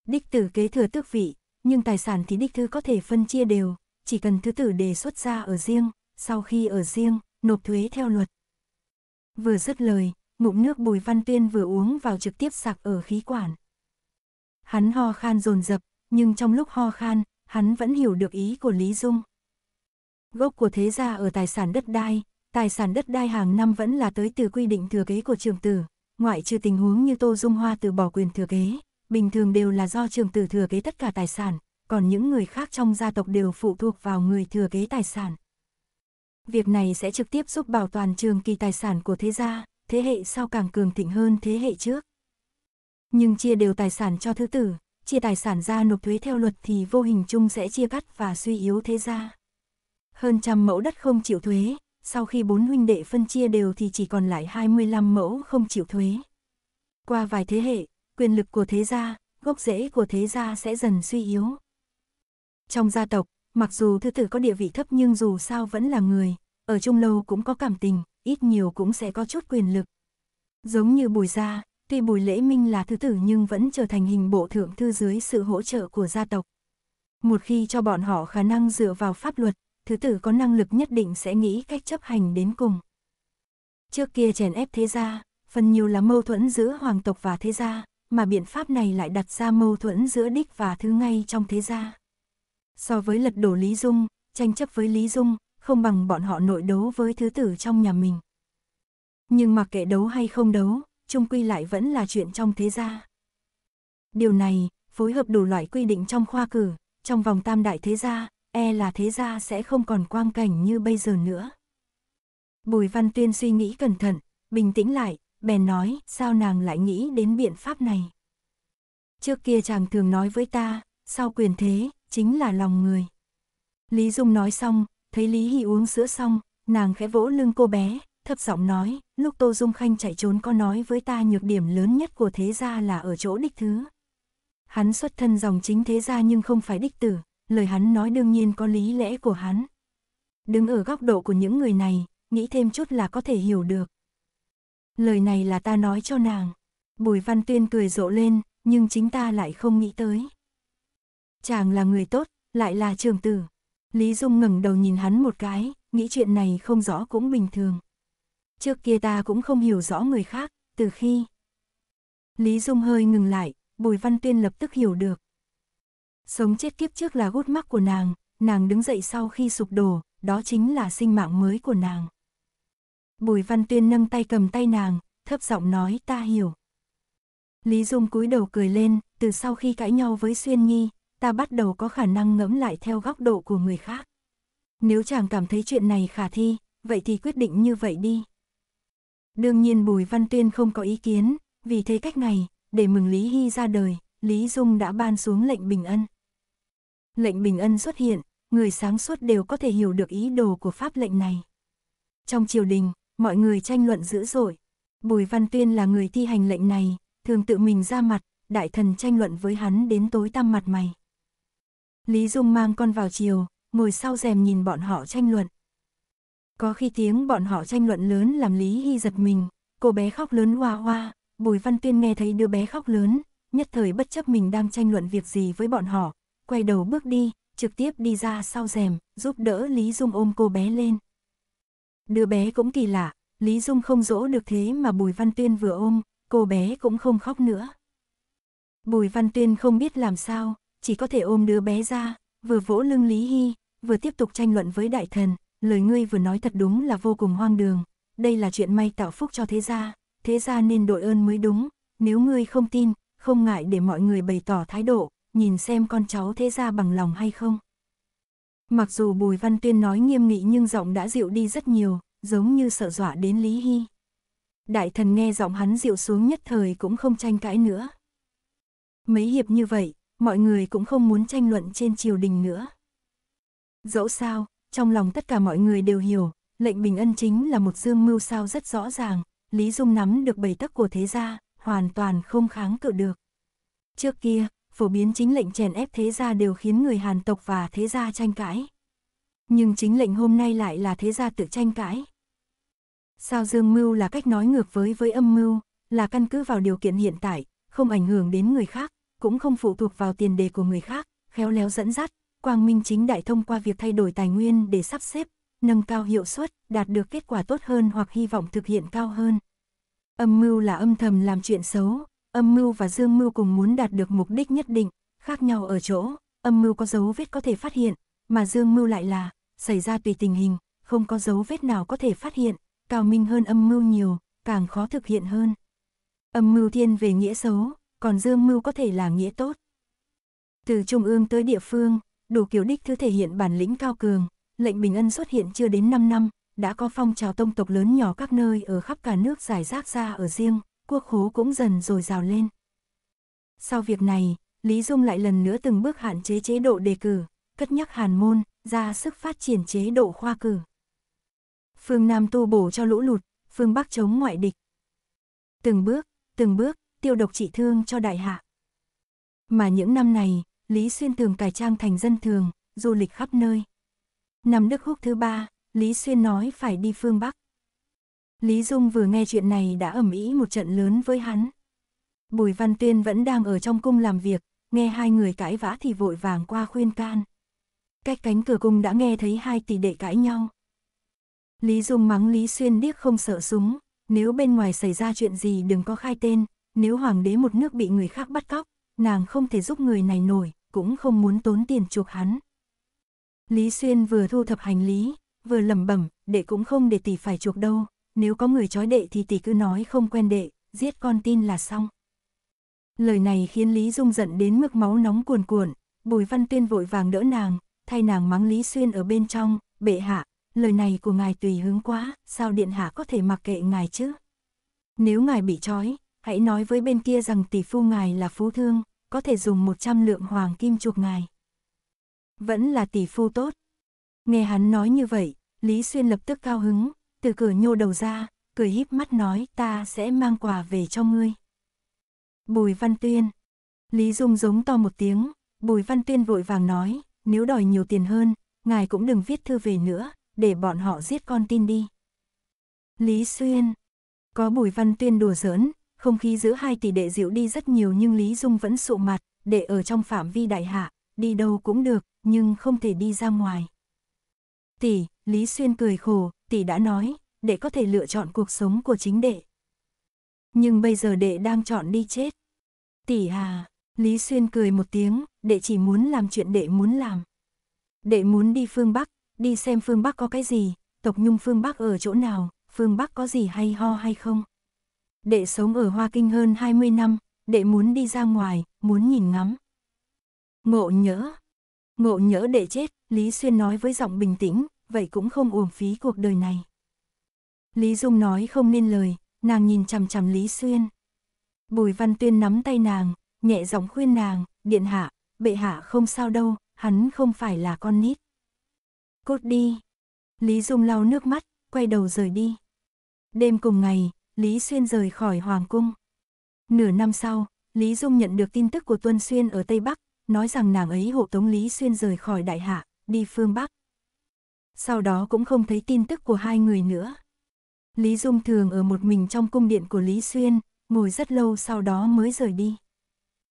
Speaker 1: Đích tử kế thừa tước vị, nhưng tài sản thì đích thư có thể phân chia đều, chỉ cần thứ tử đề xuất ra ở riêng, sau khi ở riêng, nộp thuế theo luật. Vừa dứt lời, ngụm nước Bùi Văn Tuyên vừa uống vào trực tiếp sạc ở khí quản. Hắn ho khan dồn dập, nhưng trong lúc ho khan, hắn vẫn hiểu được ý của Lý Dung. Gốc của thế gia ở tài sản đất đai, tài sản đất đai hàng năm vẫn là tới từ quy định thừa kế của trường tử, ngoại trừ tình huống như Tô Dung Hoa từ bỏ quyền thừa kế, bình thường đều là do trường tử thừa kế tất cả tài sản, còn những người khác trong gia tộc đều phụ thuộc vào người thừa kế tài sản. Việc này sẽ trực tiếp giúp bảo toàn trường kỳ tài sản của thế gia, thế hệ sau càng cường thịnh hơn thế hệ trước. Nhưng chia đều tài sản cho thứ tử, chia tài sản ra nộp thuế theo luật thì vô hình chung sẽ chia cắt và suy yếu thế gia. Hơn trăm mẫu đất không chịu thuế, sau khi bốn huynh đệ phân chia đều thì chỉ còn lại 25 mẫu không chịu thuế. Qua vài thế hệ, quyền lực của thế gia, gốc rễ của thế gia sẽ dần suy yếu. Trong gia tộc, mặc dù thứ tử có địa vị thấp nhưng dù sao vẫn là người, ở chung lâu cũng có cảm tình, ít nhiều cũng sẽ có chút quyền lực. Giống như bùi gia, tuy bùi lễ minh là thứ tử nhưng vẫn trở thành hình bộ thượng thư dưới sự hỗ trợ của gia tộc. Một khi cho bọn họ khả năng dựa vào pháp luật, thứ tử có năng lực nhất định sẽ nghĩ cách chấp hành đến cùng. Trước kia chèn ép thế gia, phần nhiều là mâu thuẫn giữa hoàng tộc và thế gia, mà biện pháp này lại đặt ra mâu thuẫn giữa đích và thứ ngay trong thế gia. So với lật đổ Lý Dung, tranh chấp với Lý Dung, không bằng bọn họ nội đấu với thứ tử trong nhà mình. Nhưng mặc kệ đấu hay không đấu, chung quy lại vẫn là chuyện trong thế gia. Điều này, phối hợp đủ loại quy định trong khoa cử, trong vòng tam đại thế gia, e là thế gia sẽ không còn quang cảnh như bây giờ nữa. Bùi Văn Tuyên suy nghĩ cẩn thận, bình tĩnh lại, bèn nói, sao nàng lại nghĩ đến biện pháp này? Trước kia chàng thường nói với ta, sao quyền thế, chính là lòng người. Lý Dung nói xong, thấy Lý Hy uống sữa xong, nàng khẽ vỗ lưng cô bé, thấp giọng nói, lúc Tô Dung Khanh chạy trốn có nói với ta nhược điểm lớn nhất của thế gia là ở chỗ đích thứ. Hắn xuất thân dòng chính thế gia nhưng không phải đích tử, lời hắn nói đương nhiên có lý lẽ của hắn. Đứng ở góc độ của những người này, nghĩ thêm chút là có thể hiểu được lời này là ta nói cho nàng. Bùi Văn Tuyên cười rộ lên, nhưng chính ta lại không nghĩ tới. Chàng là người tốt, lại là trường tử. Lý Dung ngẩng đầu nhìn hắn một cái, nghĩ chuyện này không rõ cũng bình thường. Trước kia ta cũng không hiểu rõ người khác, từ khi... Lý Dung hơi ngừng lại, Bùi Văn Tuyên lập tức hiểu được. Sống chết kiếp trước là gút mắt của nàng, nàng đứng dậy sau khi sụp đổ, đó chính là sinh mạng mới của nàng. Bùi Văn Tuyên nâng tay cầm tay nàng, thấp giọng nói ta hiểu. Lý Dung cúi đầu cười lên, từ sau khi cãi nhau với Xuyên Nhi, ta bắt đầu có khả năng ngẫm lại theo góc độ của người khác. Nếu chàng cảm thấy chuyện này khả thi, vậy thì quyết định như vậy đi. Đương nhiên Bùi Văn Tuyên không có ý kiến, vì thế cách này, để mừng Lý Hy ra đời, Lý Dung đã ban xuống lệnh bình ân. Lệnh bình ân xuất hiện, người sáng suốt đều có thể hiểu được ý đồ của pháp lệnh này. Trong triều đình, mọi người tranh luận dữ dội. Bùi Văn Tuyên là người thi hành lệnh này, thường tự mình ra mặt, đại thần tranh luận với hắn đến tối tăm mặt mày. Lý Dung mang con vào chiều, ngồi sau rèm nhìn bọn họ tranh luận. Có khi tiếng bọn họ tranh luận lớn làm Lý Hy giật mình, cô bé khóc lớn hoa hoa, Bùi Văn Tuyên nghe thấy đứa bé khóc lớn, nhất thời bất chấp mình đang tranh luận việc gì với bọn họ, quay đầu bước đi, trực tiếp đi ra sau rèm, giúp đỡ Lý Dung ôm cô bé lên. Đứa bé cũng kỳ lạ, Lý Dung không dỗ được thế mà Bùi Văn Tuyên vừa ôm, cô bé cũng không khóc nữa. Bùi Văn Tuyên không biết làm sao, chỉ có thể ôm đứa bé ra, vừa vỗ lưng Lý Hy, vừa tiếp tục tranh luận với đại thần, lời ngươi vừa nói thật đúng là vô cùng hoang đường, đây là chuyện may tạo phúc cho thế gia, thế gia nên đội ơn mới đúng, nếu ngươi không tin, không ngại để mọi người bày tỏ thái độ, nhìn xem con cháu thế gia bằng lòng hay không. Mặc dù Bùi Văn Tuyên nói nghiêm nghị nhưng giọng đã dịu đi rất nhiều, giống như sợ dọa đến Lý Hy. Đại thần nghe giọng hắn dịu xuống nhất thời cũng không tranh cãi nữa. Mấy hiệp như vậy, mọi người cũng không muốn tranh luận trên triều đình nữa. Dẫu sao, trong lòng tất cả mọi người đều hiểu, lệnh bình ân chính là một dương mưu sao rất rõ ràng, Lý Dung nắm được bầy tắc của thế gia, hoàn toàn không kháng cự được. Trước kia, phổ biến chính lệnh chèn ép thế gia đều khiến người Hàn tộc và thế gia tranh cãi. Nhưng chính lệnh hôm nay lại là thế gia tự tranh cãi. Sao dương mưu là cách nói ngược với với âm mưu, là căn cứ vào điều kiện hiện tại, không ảnh hưởng đến người khác, cũng không phụ thuộc vào tiền đề của người khác, khéo léo dẫn dắt, quang minh chính đại thông qua việc thay đổi tài nguyên để sắp xếp, nâng cao hiệu suất, đạt được kết quả tốt hơn hoặc hy vọng thực hiện cao hơn. Âm mưu là âm thầm làm chuyện xấu, âm mưu và dương mưu cùng muốn đạt được mục đích nhất định, khác nhau ở chỗ, âm mưu có dấu vết có thể phát hiện, mà dương mưu lại là, xảy ra tùy tình hình, không có dấu vết nào có thể phát hiện, cao minh hơn âm mưu nhiều, càng khó thực hiện hơn. Âm mưu thiên về nghĩa xấu, còn dương mưu có thể là nghĩa tốt. Từ trung ương tới địa phương, đủ kiểu đích thứ thể hiện bản lĩnh cao cường, lệnh bình ân xuất hiện chưa đến 5 năm, đã có phong trào tông tộc lớn nhỏ các nơi ở khắp cả nước giải rác ra ở riêng, quốc khố cũng dần dồi dào lên. Sau việc này, Lý Dung lại lần nữa từng bước hạn chế chế độ đề cử, cất nhắc hàn môn, ra sức phát triển chế độ khoa cử. Phương Nam tu bổ cho lũ lụt, phương Bắc chống ngoại địch. Từng bước, từng bước, tiêu độc trị thương cho đại hạ. Mà những năm này, Lý Xuyên thường cải trang thành dân thường, du lịch khắp nơi. Năm Đức Húc thứ ba, Lý Xuyên nói phải đi phương Bắc. Lý Dung vừa nghe chuyện này đã ẩm ý một trận lớn với hắn. Bùi Văn Tuyên vẫn đang ở trong cung làm việc, nghe hai người cãi vã thì vội vàng qua khuyên can. Cách cánh cửa cung đã nghe thấy hai tỷ đệ cãi nhau. Lý Dung mắng Lý Xuyên điếc không sợ súng, nếu bên ngoài xảy ra chuyện gì đừng có khai tên, nếu hoàng đế một nước bị người khác bắt cóc, nàng không thể giúp người này nổi, cũng không muốn tốn tiền chuộc hắn. Lý Xuyên vừa thu thập hành lý, vừa lẩm bẩm, để cũng không để tỷ phải chuộc đâu, nếu có người chói đệ thì tỷ cứ nói không quen đệ, giết con tin là xong. Lời này khiến Lý Dung giận đến mức máu nóng cuồn cuộn, Bùi Văn Tuyên vội vàng đỡ nàng, thay nàng mắng Lý Xuyên ở bên trong, bệ hạ, lời này của ngài tùy hướng quá, sao điện hạ có thể mặc kệ ngài chứ? Nếu ngài bị trói, hãy nói với bên kia rằng tỷ phu ngài là phú thương, có thể dùng 100 lượng hoàng kim chuộc ngài. Vẫn là tỷ phu tốt. Nghe hắn nói như vậy, Lý Xuyên lập tức cao hứng, từ cửa nhô đầu ra, cười híp mắt nói ta sẽ mang quà về cho ngươi. Bùi Văn Tuyên. Lý Dung giống to một tiếng, Bùi Văn Tuyên vội vàng nói, nếu đòi nhiều tiền hơn, ngài cũng đừng viết thư về nữa, để bọn họ giết con tin đi. Lý Xuyên. Có Bùi Văn Tuyên đùa giỡn, không khí giữa hai tỷ đệ dịu đi rất nhiều nhưng Lý Dung vẫn sụ mặt, để ở trong phạm vi đại hạ, đi đâu cũng được, nhưng không thể đi ra ngoài. Tỷ, Lý Xuyên cười khổ, tỷ đã nói, đệ có thể lựa chọn cuộc sống của chính đệ. Nhưng bây giờ đệ đang chọn đi chết. Tỷ hà, Lý Xuyên cười một tiếng, đệ chỉ muốn làm chuyện đệ muốn làm. Đệ muốn đi phương Bắc, đi xem phương Bắc có cái gì, tộc nhung phương Bắc ở chỗ nào, phương Bắc có gì hay ho hay không. Đệ sống ở Hoa Kinh hơn 20 năm, đệ muốn đi ra ngoài, muốn nhìn ngắm. Ngộ nhỡ, ngộ nhỡ đệ chết, Lý Xuyên nói với giọng bình tĩnh, vậy cũng không uổng phí cuộc đời này. Lý Dung nói không nên lời, nàng nhìn chằm chằm Lý Xuyên. Bùi Văn Tuyên nắm tay nàng, nhẹ giọng khuyên nàng, điện hạ, bệ hạ không sao đâu, hắn không phải là con nít. Cút đi. Lý Dung lau nước mắt, quay đầu rời đi. Đêm cùng ngày, Lý Xuyên rời khỏi Hoàng Cung. Nửa năm sau, Lý Dung nhận được tin tức của Tuân Xuyên ở Tây Bắc, nói rằng nàng ấy hộ tống Lý Xuyên rời khỏi Đại Hạ, đi phương Bắc sau đó cũng không thấy tin tức của hai người nữa. Lý Dung thường ở một mình trong cung điện của Lý Xuyên, ngồi rất lâu sau đó mới rời đi.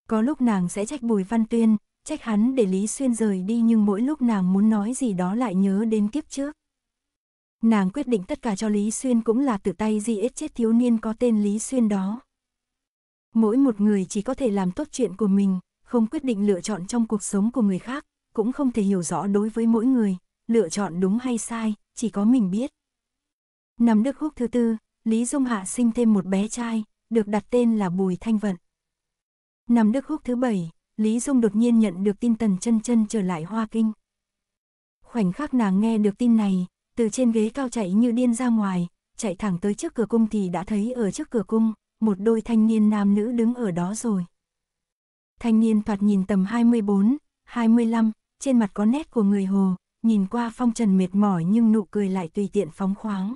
Speaker 1: Có lúc nàng sẽ trách Bùi Văn Tuyên, trách hắn để Lý Xuyên rời đi nhưng mỗi lúc nàng muốn nói gì đó lại nhớ đến kiếp trước. Nàng quyết định tất cả cho Lý Xuyên cũng là tự tay di chết thiếu niên có tên Lý Xuyên đó. Mỗi một người chỉ có thể làm tốt chuyện của mình, không quyết định lựa chọn trong cuộc sống của người khác, cũng không thể hiểu rõ đối với mỗi người, lựa chọn đúng hay sai, chỉ có mình biết. Năm Đức Húc thứ tư, Lý Dung Hạ sinh thêm một bé trai, được đặt tên là Bùi Thanh Vận. Năm Đức Húc thứ bảy, Lý Dung đột nhiên nhận được tin Tần chân chân trở lại Hoa Kinh. Khoảnh khắc nàng nghe được tin này, từ trên ghế cao chạy như điên ra ngoài, chạy thẳng tới trước cửa cung thì đã thấy ở trước cửa cung, một đôi thanh niên nam nữ đứng ở đó rồi. Thanh niên thoạt nhìn tầm 24, 25, trên mặt có nét của người Hồ, nhìn qua phong trần mệt mỏi nhưng nụ cười lại tùy tiện phóng khoáng.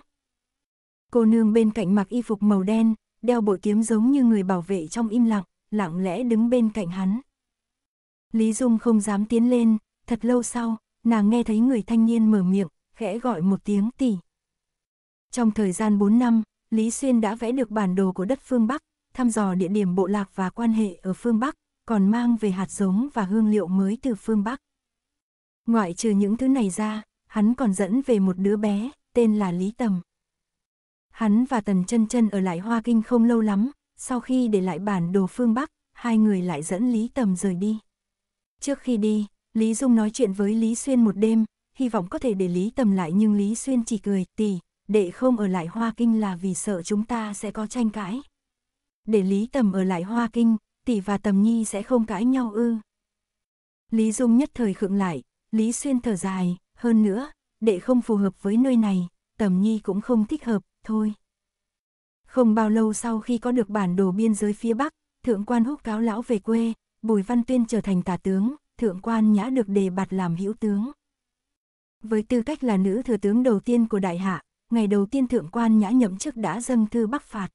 Speaker 1: Cô nương bên cạnh mặc y phục màu đen, đeo bội kiếm giống như người bảo vệ trong im lặng, lặng lẽ đứng bên cạnh hắn. Lý Dung không dám tiến lên, thật lâu sau, nàng nghe thấy người thanh niên mở miệng, khẽ gọi một tiếng tỷ. Trong thời gian 4 năm, Lý Xuyên đã vẽ được bản đồ của đất phương Bắc, thăm dò địa điểm bộ lạc và quan hệ ở phương Bắc, còn mang về hạt giống và hương liệu mới từ phương Bắc. Ngoại trừ những thứ này ra, hắn còn dẫn về một đứa bé, tên là Lý Tầm. Hắn và Tần Chân Chân ở lại Hoa Kinh không lâu lắm, sau khi để lại bản đồ phương Bắc, hai người lại dẫn Lý Tầm rời đi. Trước khi đi, Lý Dung nói chuyện với Lý Xuyên một đêm, hy vọng có thể để Lý Tầm lại nhưng Lý Xuyên chỉ cười, tỷ, đệ không ở lại Hoa Kinh là vì sợ chúng ta sẽ có tranh cãi. Để Lý Tầm ở lại Hoa Kinh, tỷ và Tầm Nhi sẽ không cãi nhau ư. Lý Dung nhất thời khựng lại, Lý Xuyên thở dài, hơn nữa, đệ không phù hợp với nơi này, tầm nhi cũng không thích hợp, thôi. Không bao lâu sau khi có được bản đồ biên giới phía Bắc, thượng quan húc cáo lão về quê, Bùi Văn Tuyên trở thành tả tướng, thượng quan nhã được đề bạt làm hữu tướng. Với tư cách là nữ thừa tướng đầu tiên của đại hạ, ngày đầu tiên thượng quan nhã nhậm chức đã dâng thư bắc phạt.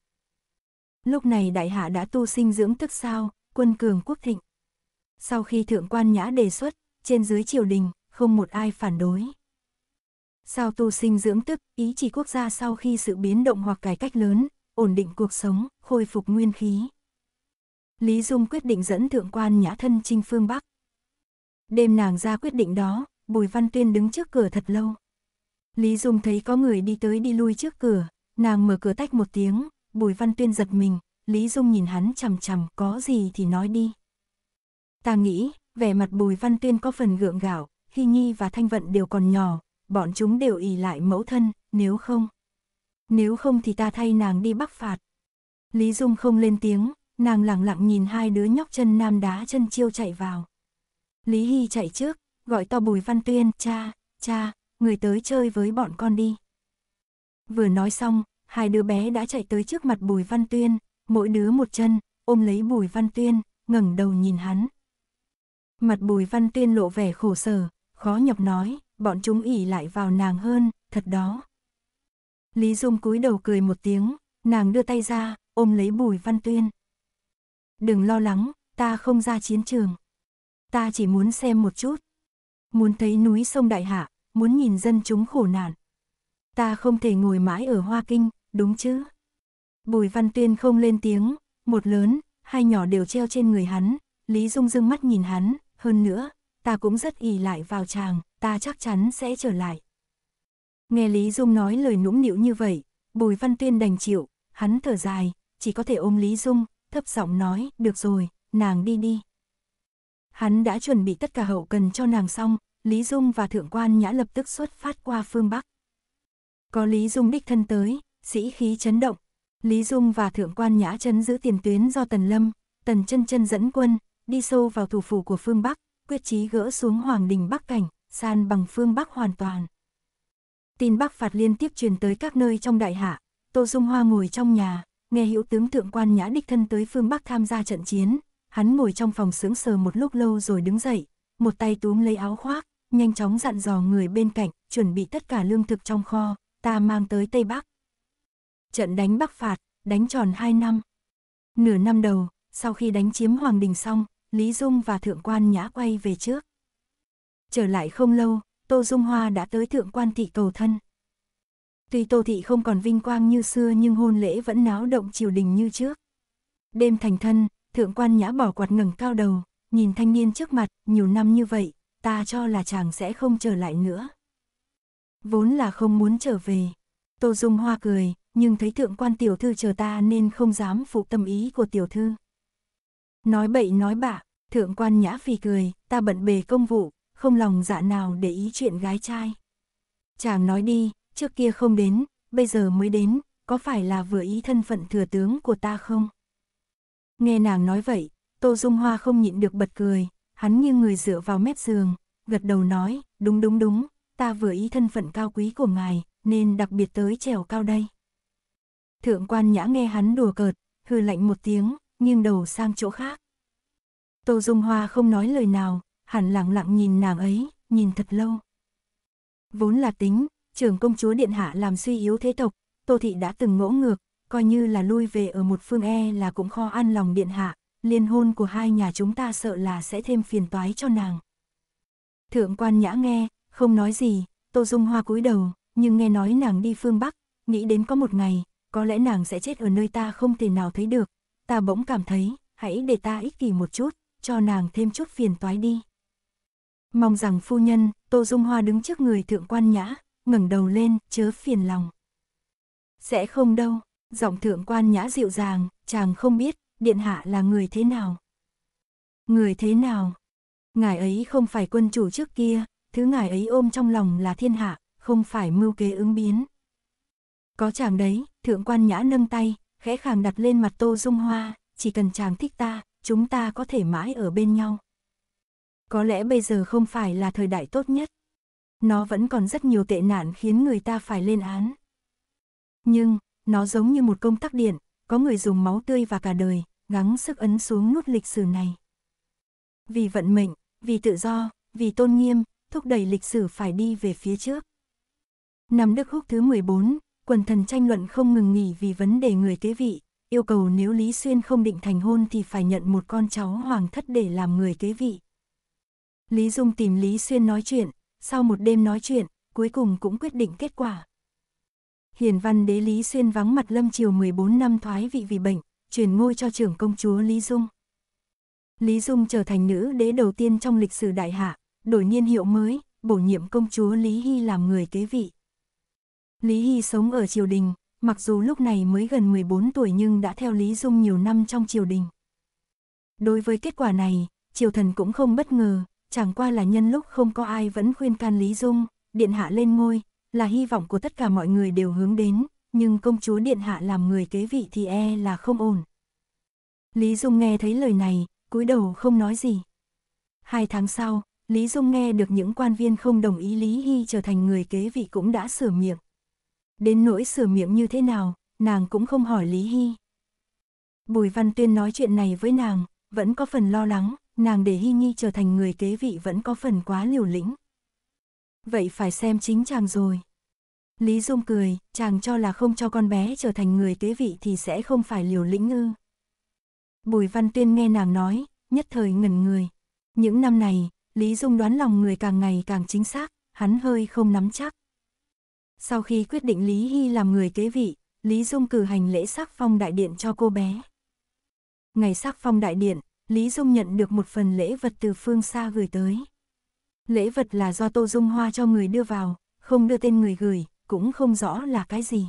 Speaker 1: Lúc này đại hạ đã tu sinh dưỡng tức sao, quân cường quốc thịnh. Sau khi thượng quan nhã đề xuất, trên dưới triều đình, không một ai phản đối. Sao tu sinh dưỡng tức, ý chỉ quốc gia sau khi sự biến động hoặc cải cách lớn, ổn định cuộc sống, khôi phục nguyên khí. Lý Dung quyết định dẫn thượng quan nhã thân chinh phương Bắc. Đêm nàng ra quyết định đó, Bùi Văn Tuyên đứng trước cửa thật lâu. Lý Dung thấy có người đi tới đi lui trước cửa, nàng mở cửa tách một tiếng, Bùi Văn Tuyên giật mình, Lý Dung nhìn hắn chằm chằm có gì thì nói đi. Ta nghĩ, vẻ mặt Bùi Văn Tuyên có phần gượng gạo, khi Nhi và Thanh Vận đều còn nhỏ, bọn chúng đều ỉ lại mẫu thân, nếu không. Nếu không thì ta thay nàng đi bắc phạt. Lý Dung không lên tiếng, nàng lặng lặng nhìn hai đứa nhóc chân nam đá chân chiêu chạy vào. Lý Hy chạy trước, gọi to Bùi Văn Tuyên, cha, cha, người tới chơi với bọn con đi. Vừa nói xong, hai đứa bé đã chạy tới trước mặt Bùi Văn Tuyên, mỗi đứa một chân, ôm lấy Bùi Văn Tuyên, ngẩng đầu nhìn hắn. Mặt bùi văn tuyên lộ vẻ khổ sở, khó nhập nói, bọn chúng ỉ lại vào nàng hơn, thật đó. Lý Dung cúi đầu cười một tiếng, nàng đưa tay ra, ôm lấy bùi văn tuyên. Đừng lo lắng, ta không ra chiến trường. Ta chỉ muốn xem một chút. Muốn thấy núi sông Đại Hạ, muốn nhìn dân chúng khổ nạn. Ta không thể ngồi mãi ở Hoa Kinh, đúng chứ? Bùi Văn Tuyên không lên tiếng, một lớn, hai nhỏ đều treo trên người hắn, Lý Dung dưng mắt nhìn hắn, hơn nữa, ta cũng rất ỉ lại vào chàng, ta chắc chắn sẽ trở lại. Nghe Lý Dung nói lời nũng nịu như vậy, Bùi Văn Tuyên đành chịu, hắn thở dài, chỉ có thể ôm Lý Dung, thấp giọng nói, được rồi, nàng đi đi. Hắn đã chuẩn bị tất cả hậu cần cho nàng xong, Lý Dung và Thượng quan Nhã lập tức xuất phát qua phương Bắc. Có Lý Dung đích thân tới, sĩ khí chấn động. Lý Dung và Thượng quan Nhã chấn giữ tiền tuyến do Tần Lâm, Tần chân chân dẫn quân, đi sâu vào thủ phủ của phương Bắc, quyết chí gỡ xuống Hoàng Đình Bắc Cảnh, san bằng phương Bắc hoàn toàn. Tin Bắc phạt liên tiếp truyền tới các nơi trong đại hạ, Tô Dung Hoa ngồi trong nhà, nghe hữu tướng thượng quan nhã đích thân tới phương Bắc tham gia trận chiến, hắn ngồi trong phòng sướng sờ một lúc lâu rồi đứng dậy, một tay túm lấy áo khoác, nhanh chóng dặn dò người bên cạnh, chuẩn bị tất cả lương thực trong kho, ta mang tới Tây Bắc. Trận đánh Bắc phạt, đánh tròn 2 năm. Nửa năm đầu, sau khi đánh chiếm Hoàng Đình xong, Lý Dung và Thượng quan Nhã quay về trước. Trở lại không lâu, Tô Dung Hoa đã tới Thượng quan thị cầu thân. Tuy Tô Thị không còn vinh quang như xưa nhưng hôn lễ vẫn náo động triều đình như trước. Đêm thành thân, Thượng quan Nhã bỏ quạt ngẩng cao đầu, nhìn thanh niên trước mặt, nhiều năm như vậy, ta cho là chàng sẽ không trở lại nữa. Vốn là không muốn trở về. Tô Dung Hoa cười, nhưng thấy thượng quan tiểu thư chờ ta nên không dám phụ tâm ý của tiểu thư. Nói bậy nói bạ, thượng quan nhã phì cười, ta bận bề công vụ, không lòng dạ nào để ý chuyện gái trai. Chàng nói đi, trước kia không đến, bây giờ mới đến, có phải là vừa ý thân phận thừa tướng của ta không? Nghe nàng nói vậy, Tô Dung Hoa không nhịn được bật cười, hắn như người dựa vào mép giường, gật đầu nói, đúng đúng đúng, ta vừa ý thân phận cao quý của ngài, nên đặc biệt tới trèo cao đây. Thượng quan nhã nghe hắn đùa cợt, hư lạnh một tiếng, nghiêng đầu sang chỗ khác. Tô Dung Hoa không nói lời nào, hẳn lặng lặng nhìn nàng ấy, nhìn thật lâu. Vốn là tính, trưởng công chúa Điện Hạ làm suy yếu thế tộc, Tô Thị đã từng ngỗ ngược, coi như là lui về ở một phương e là cũng kho ăn lòng Điện Hạ, liên hôn của hai nhà chúng ta sợ là sẽ thêm phiền toái cho nàng. Thượng quan nhã nghe, không nói gì, Tô Dung Hoa cúi đầu, nhưng nghe nói nàng đi phương Bắc, nghĩ đến có một ngày, có lẽ nàng sẽ chết ở nơi ta không thể nào thấy được, ta bỗng cảm thấy, hãy để ta ích kỷ một chút, cho nàng thêm chút phiền toái đi. Mong rằng phu nhân, Tô Dung Hoa đứng trước người thượng quan nhã, ngẩng đầu lên, chớ phiền lòng. Sẽ không đâu, giọng thượng quan nhã dịu dàng, chàng không biết, điện hạ là người thế nào. Người thế nào? Ngài ấy không phải quân chủ trước kia, thứ ngài ấy ôm trong lòng là thiên hạ, không phải mưu kế ứng biến. Có chàng đấy, thượng quan nhã nâng tay, khẽ khàng đặt lên mặt Tô Dung Hoa, chỉ cần chàng thích ta, chúng ta có thể mãi ở bên nhau. Có lẽ bây giờ không phải là thời đại tốt nhất. Nó vẫn còn rất nhiều tệ nạn khiến người ta phải lên án. Nhưng, nó giống như một công tắc điện, có người dùng máu tươi và cả đời, gắng sức ấn xuống nút lịch sử này. Vì vận mệnh, vì tự do, vì tôn nghiêm, thúc đẩy lịch sử phải đi về phía trước. Năm Đức Húc thứ 14, quần thần tranh luận không ngừng nghỉ vì vấn đề người kế vị, yêu cầu nếu Lý Xuyên không định thành hôn thì phải nhận một con cháu hoàng thất để làm người kế vị. Lý Dung tìm Lý Xuyên nói chuyện, sau một đêm nói chuyện, cuối cùng cũng quyết định kết quả. Hiền văn đế Lý Xuyên vắng mặt lâm triều 14 năm thoái vị vì bệnh, truyền ngôi cho trưởng công chúa Lý Dung. Lý Dung trở thành nữ đế đầu tiên trong lịch sử đại hạ, đổi niên hiệu mới, bổ nhiệm công chúa Lý Hy làm người kế vị. Lý Hy sống ở triều đình, mặc dù lúc này mới gần 14 tuổi nhưng đã theo Lý Dung nhiều năm trong triều đình. Đối với kết quả này, triều thần cũng không bất ngờ, chẳng qua là nhân lúc không có ai vẫn khuyên can Lý Dung, Điện Hạ lên ngôi, là hy vọng của tất cả mọi người đều hướng đến, nhưng công chúa Điện Hạ làm người kế vị thì e là không ổn. Lý Dung nghe thấy lời này, cúi đầu không nói gì. Hai tháng sau, Lý Dung nghe được những quan viên không đồng ý Lý Hy trở thành người kế vị cũng đã sửa miệng. Đến nỗi sửa miệng như thế nào, nàng cũng không hỏi Lý Hy. Bùi Văn Tuyên nói chuyện này với nàng, vẫn có phần lo lắng, nàng để Hy Nhi trở thành người kế vị vẫn có phần quá liều lĩnh. Vậy phải xem chính chàng rồi. Lý Dung cười, chàng cho là không cho con bé trở thành người kế vị thì sẽ không phải liều lĩnh ư. Bùi Văn Tuyên nghe nàng nói, nhất thời ngẩn người. Những năm này, Lý Dung đoán lòng người càng ngày càng chính xác, hắn hơi không nắm chắc. Sau khi quyết định Lý Hy làm người kế vị, Lý Dung cử hành lễ sắc phong đại điện cho cô bé. Ngày sắc phong đại điện, Lý Dung nhận được một phần lễ vật từ phương xa gửi tới. Lễ vật là do Tô Dung Hoa cho người đưa vào, không đưa tên người gửi, cũng không rõ là cái gì.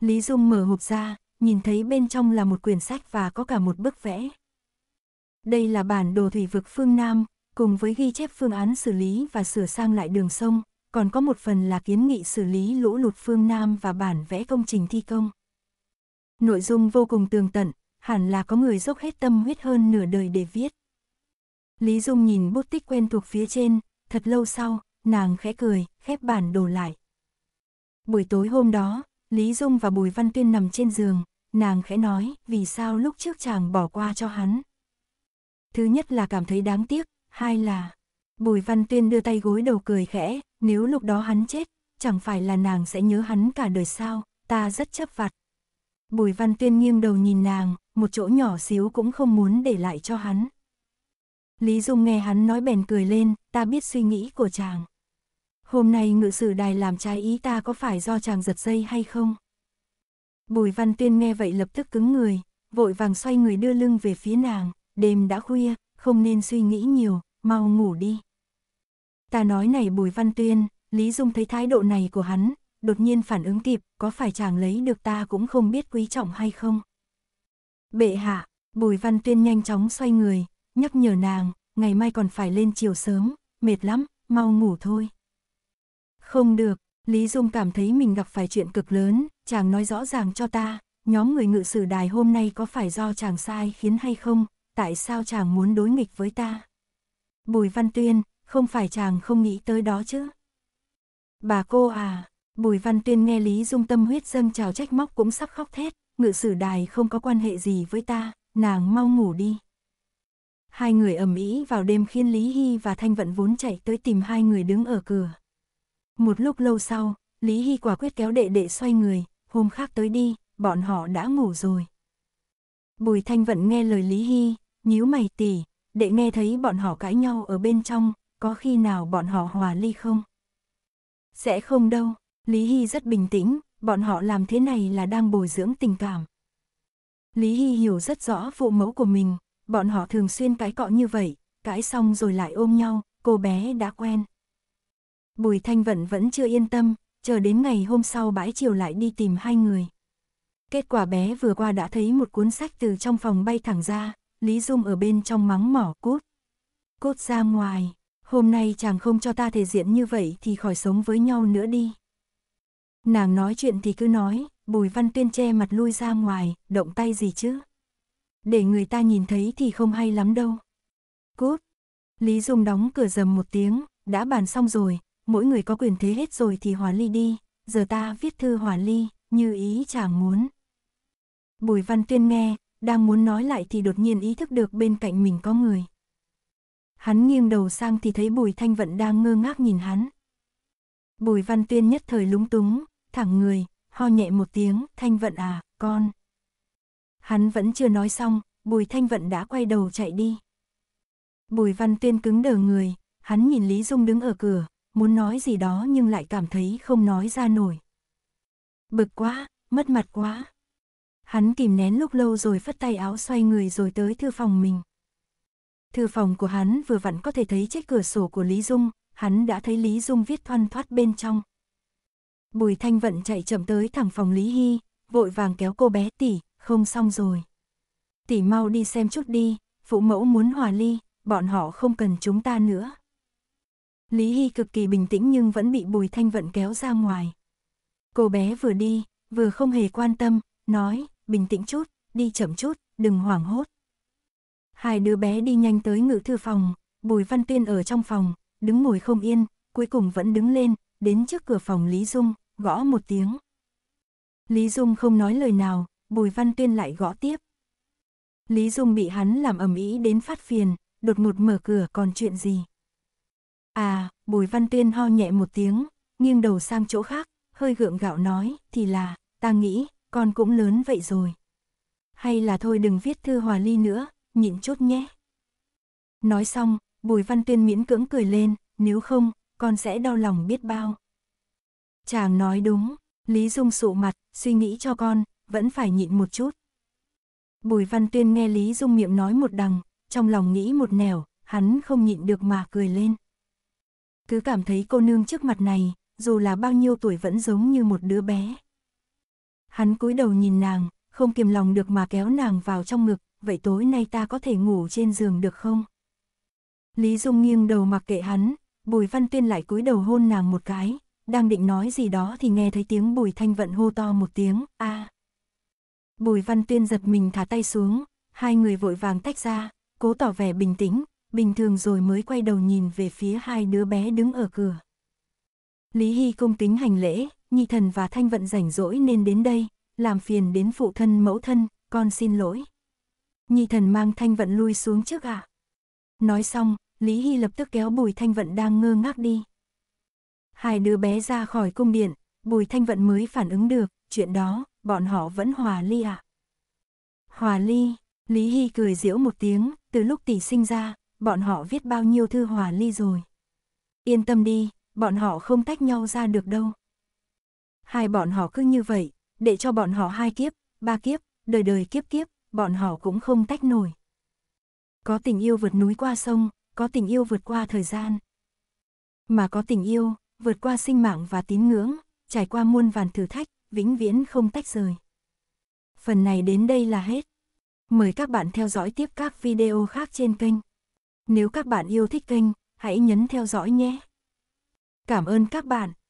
Speaker 1: Lý Dung mở hộp ra, nhìn thấy bên trong là một quyển sách và có cả một bức vẽ. Đây là bản đồ thủy vực phương Nam, cùng với ghi chép phương án xử lý và sửa sang lại đường sông, còn có một phần là kiến nghị xử lý lũ lụt phương Nam và bản vẽ công trình thi công. Nội dung vô cùng tường tận, hẳn là có người dốc hết tâm huyết hơn nửa đời để viết. Lý Dung nhìn bút tích quen thuộc phía trên, thật lâu sau, nàng khẽ cười, khép bản đồ lại. Buổi tối hôm đó, Lý Dung và Bùi Văn Tuyên nằm trên giường, nàng khẽ nói vì sao lúc trước chàng bỏ qua cho hắn. Thứ nhất là cảm thấy đáng tiếc, hai là... Bùi Văn Tuyên đưa tay gối đầu cười khẽ, nếu lúc đó hắn chết, chẳng phải là nàng sẽ nhớ hắn cả đời sao, ta rất chấp vặt. Bùi Văn Tuyên nghiêng đầu nhìn nàng, một chỗ nhỏ xíu cũng không muốn để lại cho hắn. Lý Dung nghe hắn nói bèn cười lên, ta biết suy nghĩ của chàng. Hôm nay ngự sử đài làm trái ý ta có phải do chàng giật dây hay không? Bùi Văn Tuyên nghe vậy lập tức cứng người, vội vàng xoay người đưa lưng về phía nàng, đêm đã khuya, không nên suy nghĩ nhiều, mau ngủ đi. Ta nói này Bùi Văn Tuyên, Lý Dung thấy thái độ này của hắn, đột nhiên phản ứng kịp, có phải chàng lấy được ta cũng không biết quý trọng hay không. Bệ hạ, Bùi Văn Tuyên nhanh chóng xoay người, nhắc nhở nàng, ngày mai còn phải lên chiều sớm, mệt lắm, mau ngủ thôi. Không được, Lý Dung cảm thấy mình gặp phải chuyện cực lớn, chàng nói rõ ràng cho ta, nhóm người ngự sử đài hôm nay có phải do chàng sai khiến hay không, tại sao chàng muốn đối nghịch với ta. Bùi Văn Tuyên, không phải chàng không nghĩ tới đó chứ. Bà cô à, Bùi Văn Tuyên nghe Lý Dung tâm huyết dâng trào trách móc cũng sắp khóc thét, ngự sử đài không có quan hệ gì với ta, nàng mau ngủ đi. Hai người ầm ĩ vào đêm khiến Lý Hy và Thanh Vận vốn chạy tới tìm hai người đứng ở cửa. Một lúc lâu sau, Lý Hy quả quyết kéo đệ đệ xoay người, hôm khác tới đi, bọn họ đã ngủ rồi. Bùi Thanh Vận nghe lời Lý Hy, nhíu mày tỉ, đệ nghe thấy bọn họ cãi nhau ở bên trong, có khi nào bọn họ hòa ly không? Sẽ không đâu, Lý Hy rất bình tĩnh, bọn họ làm thế này là đang bồi dưỡng tình cảm. Lý Hy hiểu rất rõ phụ mẫu của mình, bọn họ thường xuyên cãi cọ như vậy, cãi xong rồi lại ôm nhau, cô bé đã quen. Bùi Thanh Vận vẫn chưa yên tâm, chờ đến ngày hôm sau bãi chiều lại đi tìm hai người. Kết quả bé vừa qua đã thấy một cuốn sách từ trong phòng bay thẳng ra, Lý Dung ở bên trong mắng mỏ cút. Cút ra ngoài, hôm nay chàng không cho ta thể diện như vậy thì khỏi sống với nhau nữa đi. Nàng nói chuyện thì cứ nói, bùi văn tuyên che mặt lui ra ngoài, động tay gì chứ. Để người ta nhìn thấy thì không hay lắm đâu. Cút! Lý Dung đóng cửa dầm một tiếng, đã bàn xong rồi, mỗi người có quyền thế hết rồi thì hòa ly đi, giờ ta viết thư hòa ly, như ý chàng muốn. Bùi văn tuyên nghe, đang muốn nói lại thì đột nhiên ý thức được bên cạnh mình có người. Hắn nghiêng đầu sang thì thấy Bùi Thanh Vận đang ngơ ngác nhìn hắn. Bùi Văn Tuyên nhất thời lúng túng, thẳng người, ho nhẹ một tiếng, Thanh Vận à, con. Hắn vẫn chưa nói xong, Bùi Thanh Vận đã quay đầu chạy đi. Bùi Văn Tuyên cứng đờ người, hắn nhìn Lý Dung đứng ở cửa, muốn nói gì đó nhưng lại cảm thấy không nói ra nổi. Bực quá, mất mặt quá. Hắn kìm nén lúc lâu rồi phất tay áo xoay người rồi tới thư phòng mình. Thư phòng của hắn vừa vặn có thể thấy chiếc cửa sổ của Lý Dung, hắn đã thấy Lý Dung viết thoăn thoát bên trong. Bùi Thanh Vận chạy chậm tới thẳng phòng Lý Hy, vội vàng kéo cô bé tỷ, không xong rồi. Tỷ mau đi xem chút đi, phụ mẫu muốn hòa ly, bọn họ không cần chúng ta nữa. Lý Hy cực kỳ bình tĩnh nhưng vẫn bị Bùi Thanh Vận kéo ra ngoài. Cô bé vừa đi, vừa không hề quan tâm, nói, bình tĩnh chút, đi chậm chút, đừng hoảng hốt. Hai đứa bé đi nhanh tới ngự thư phòng, Bùi Văn Tuyên ở trong phòng, đứng ngồi không yên, cuối cùng vẫn đứng lên, đến trước cửa phòng Lý Dung, gõ một tiếng. Lý Dung không nói lời nào, Bùi Văn Tuyên lại gõ tiếp. Lý Dung bị hắn làm ầm ĩ đến phát phiền, đột ngột mở cửa còn chuyện gì. À, Bùi Văn Tuyên ho nhẹ một tiếng, nghiêng đầu sang chỗ khác, hơi gượng gạo nói, thì là, ta nghĩ, con cũng lớn vậy rồi. Hay là thôi đừng viết thư hòa ly nữa, nhịn chút nhé. Nói xong, Bùi Văn Tuyên miễn cưỡng cười lên, nếu không, con sẽ đau lòng biết bao. Chàng nói đúng, Lý Dung sụ mặt, suy nghĩ cho con, vẫn phải nhịn một chút. Bùi Văn Tuyên nghe Lý Dung miệng nói một đằng, trong lòng nghĩ một nẻo, hắn không nhịn được mà cười lên. Cứ cảm thấy cô nương trước mặt này, dù là bao nhiêu tuổi vẫn giống như một đứa bé. Hắn cúi đầu nhìn nàng, không kiềm lòng được mà kéo nàng vào trong ngực, vậy tối nay ta có thể ngủ trên giường được không? Lý Dung nghiêng đầu mặc kệ hắn, Bùi Văn Tuyên lại cúi đầu hôn nàng một cái, đang định nói gì đó thì nghe thấy tiếng Bùi Thanh Vận hô to một tiếng, a. À. Bùi Văn Tuyên giật mình thả tay xuống, hai người vội vàng tách ra, cố tỏ vẻ bình tĩnh, bình thường rồi mới quay đầu nhìn về phía hai đứa bé đứng ở cửa. Lý Hy công tính hành lễ, nhị thần và Thanh Vận rảnh rỗi nên đến đây, làm phiền đến phụ thân mẫu thân, con xin lỗi. Nhi thần mang Thanh Vận lui xuống trước ạ. À? Nói xong, Lý Hy lập tức kéo Bùi Thanh Vận đang ngơ ngác đi. Hai đứa bé ra khỏi cung điện, Bùi Thanh Vận mới phản ứng được, chuyện đó, bọn họ vẫn hòa ly ạ. À? Hòa ly, Lý Hy cười giễu một tiếng, từ lúc tỷ sinh ra, bọn họ viết bao nhiêu thư hòa ly rồi. Yên tâm đi, bọn họ không tách nhau ra được đâu. Hai bọn họ cứ như vậy, để cho bọn họ hai kiếp, ba kiếp, đời đời kiếp kiếp, bọn họ cũng không tách nổi. Có tình yêu vượt núi qua sông, có tình yêu vượt qua thời gian. Mà có tình yêu, vượt qua sinh mạng và tín ngưỡng, trải qua muôn vàn thử thách, vĩnh viễn không tách rời. Phần này đến đây là hết. Mời các bạn theo dõi tiếp các video khác trên kênh. Nếu các bạn yêu thích kênh, hãy nhấn theo dõi nhé. Cảm ơn các bạn.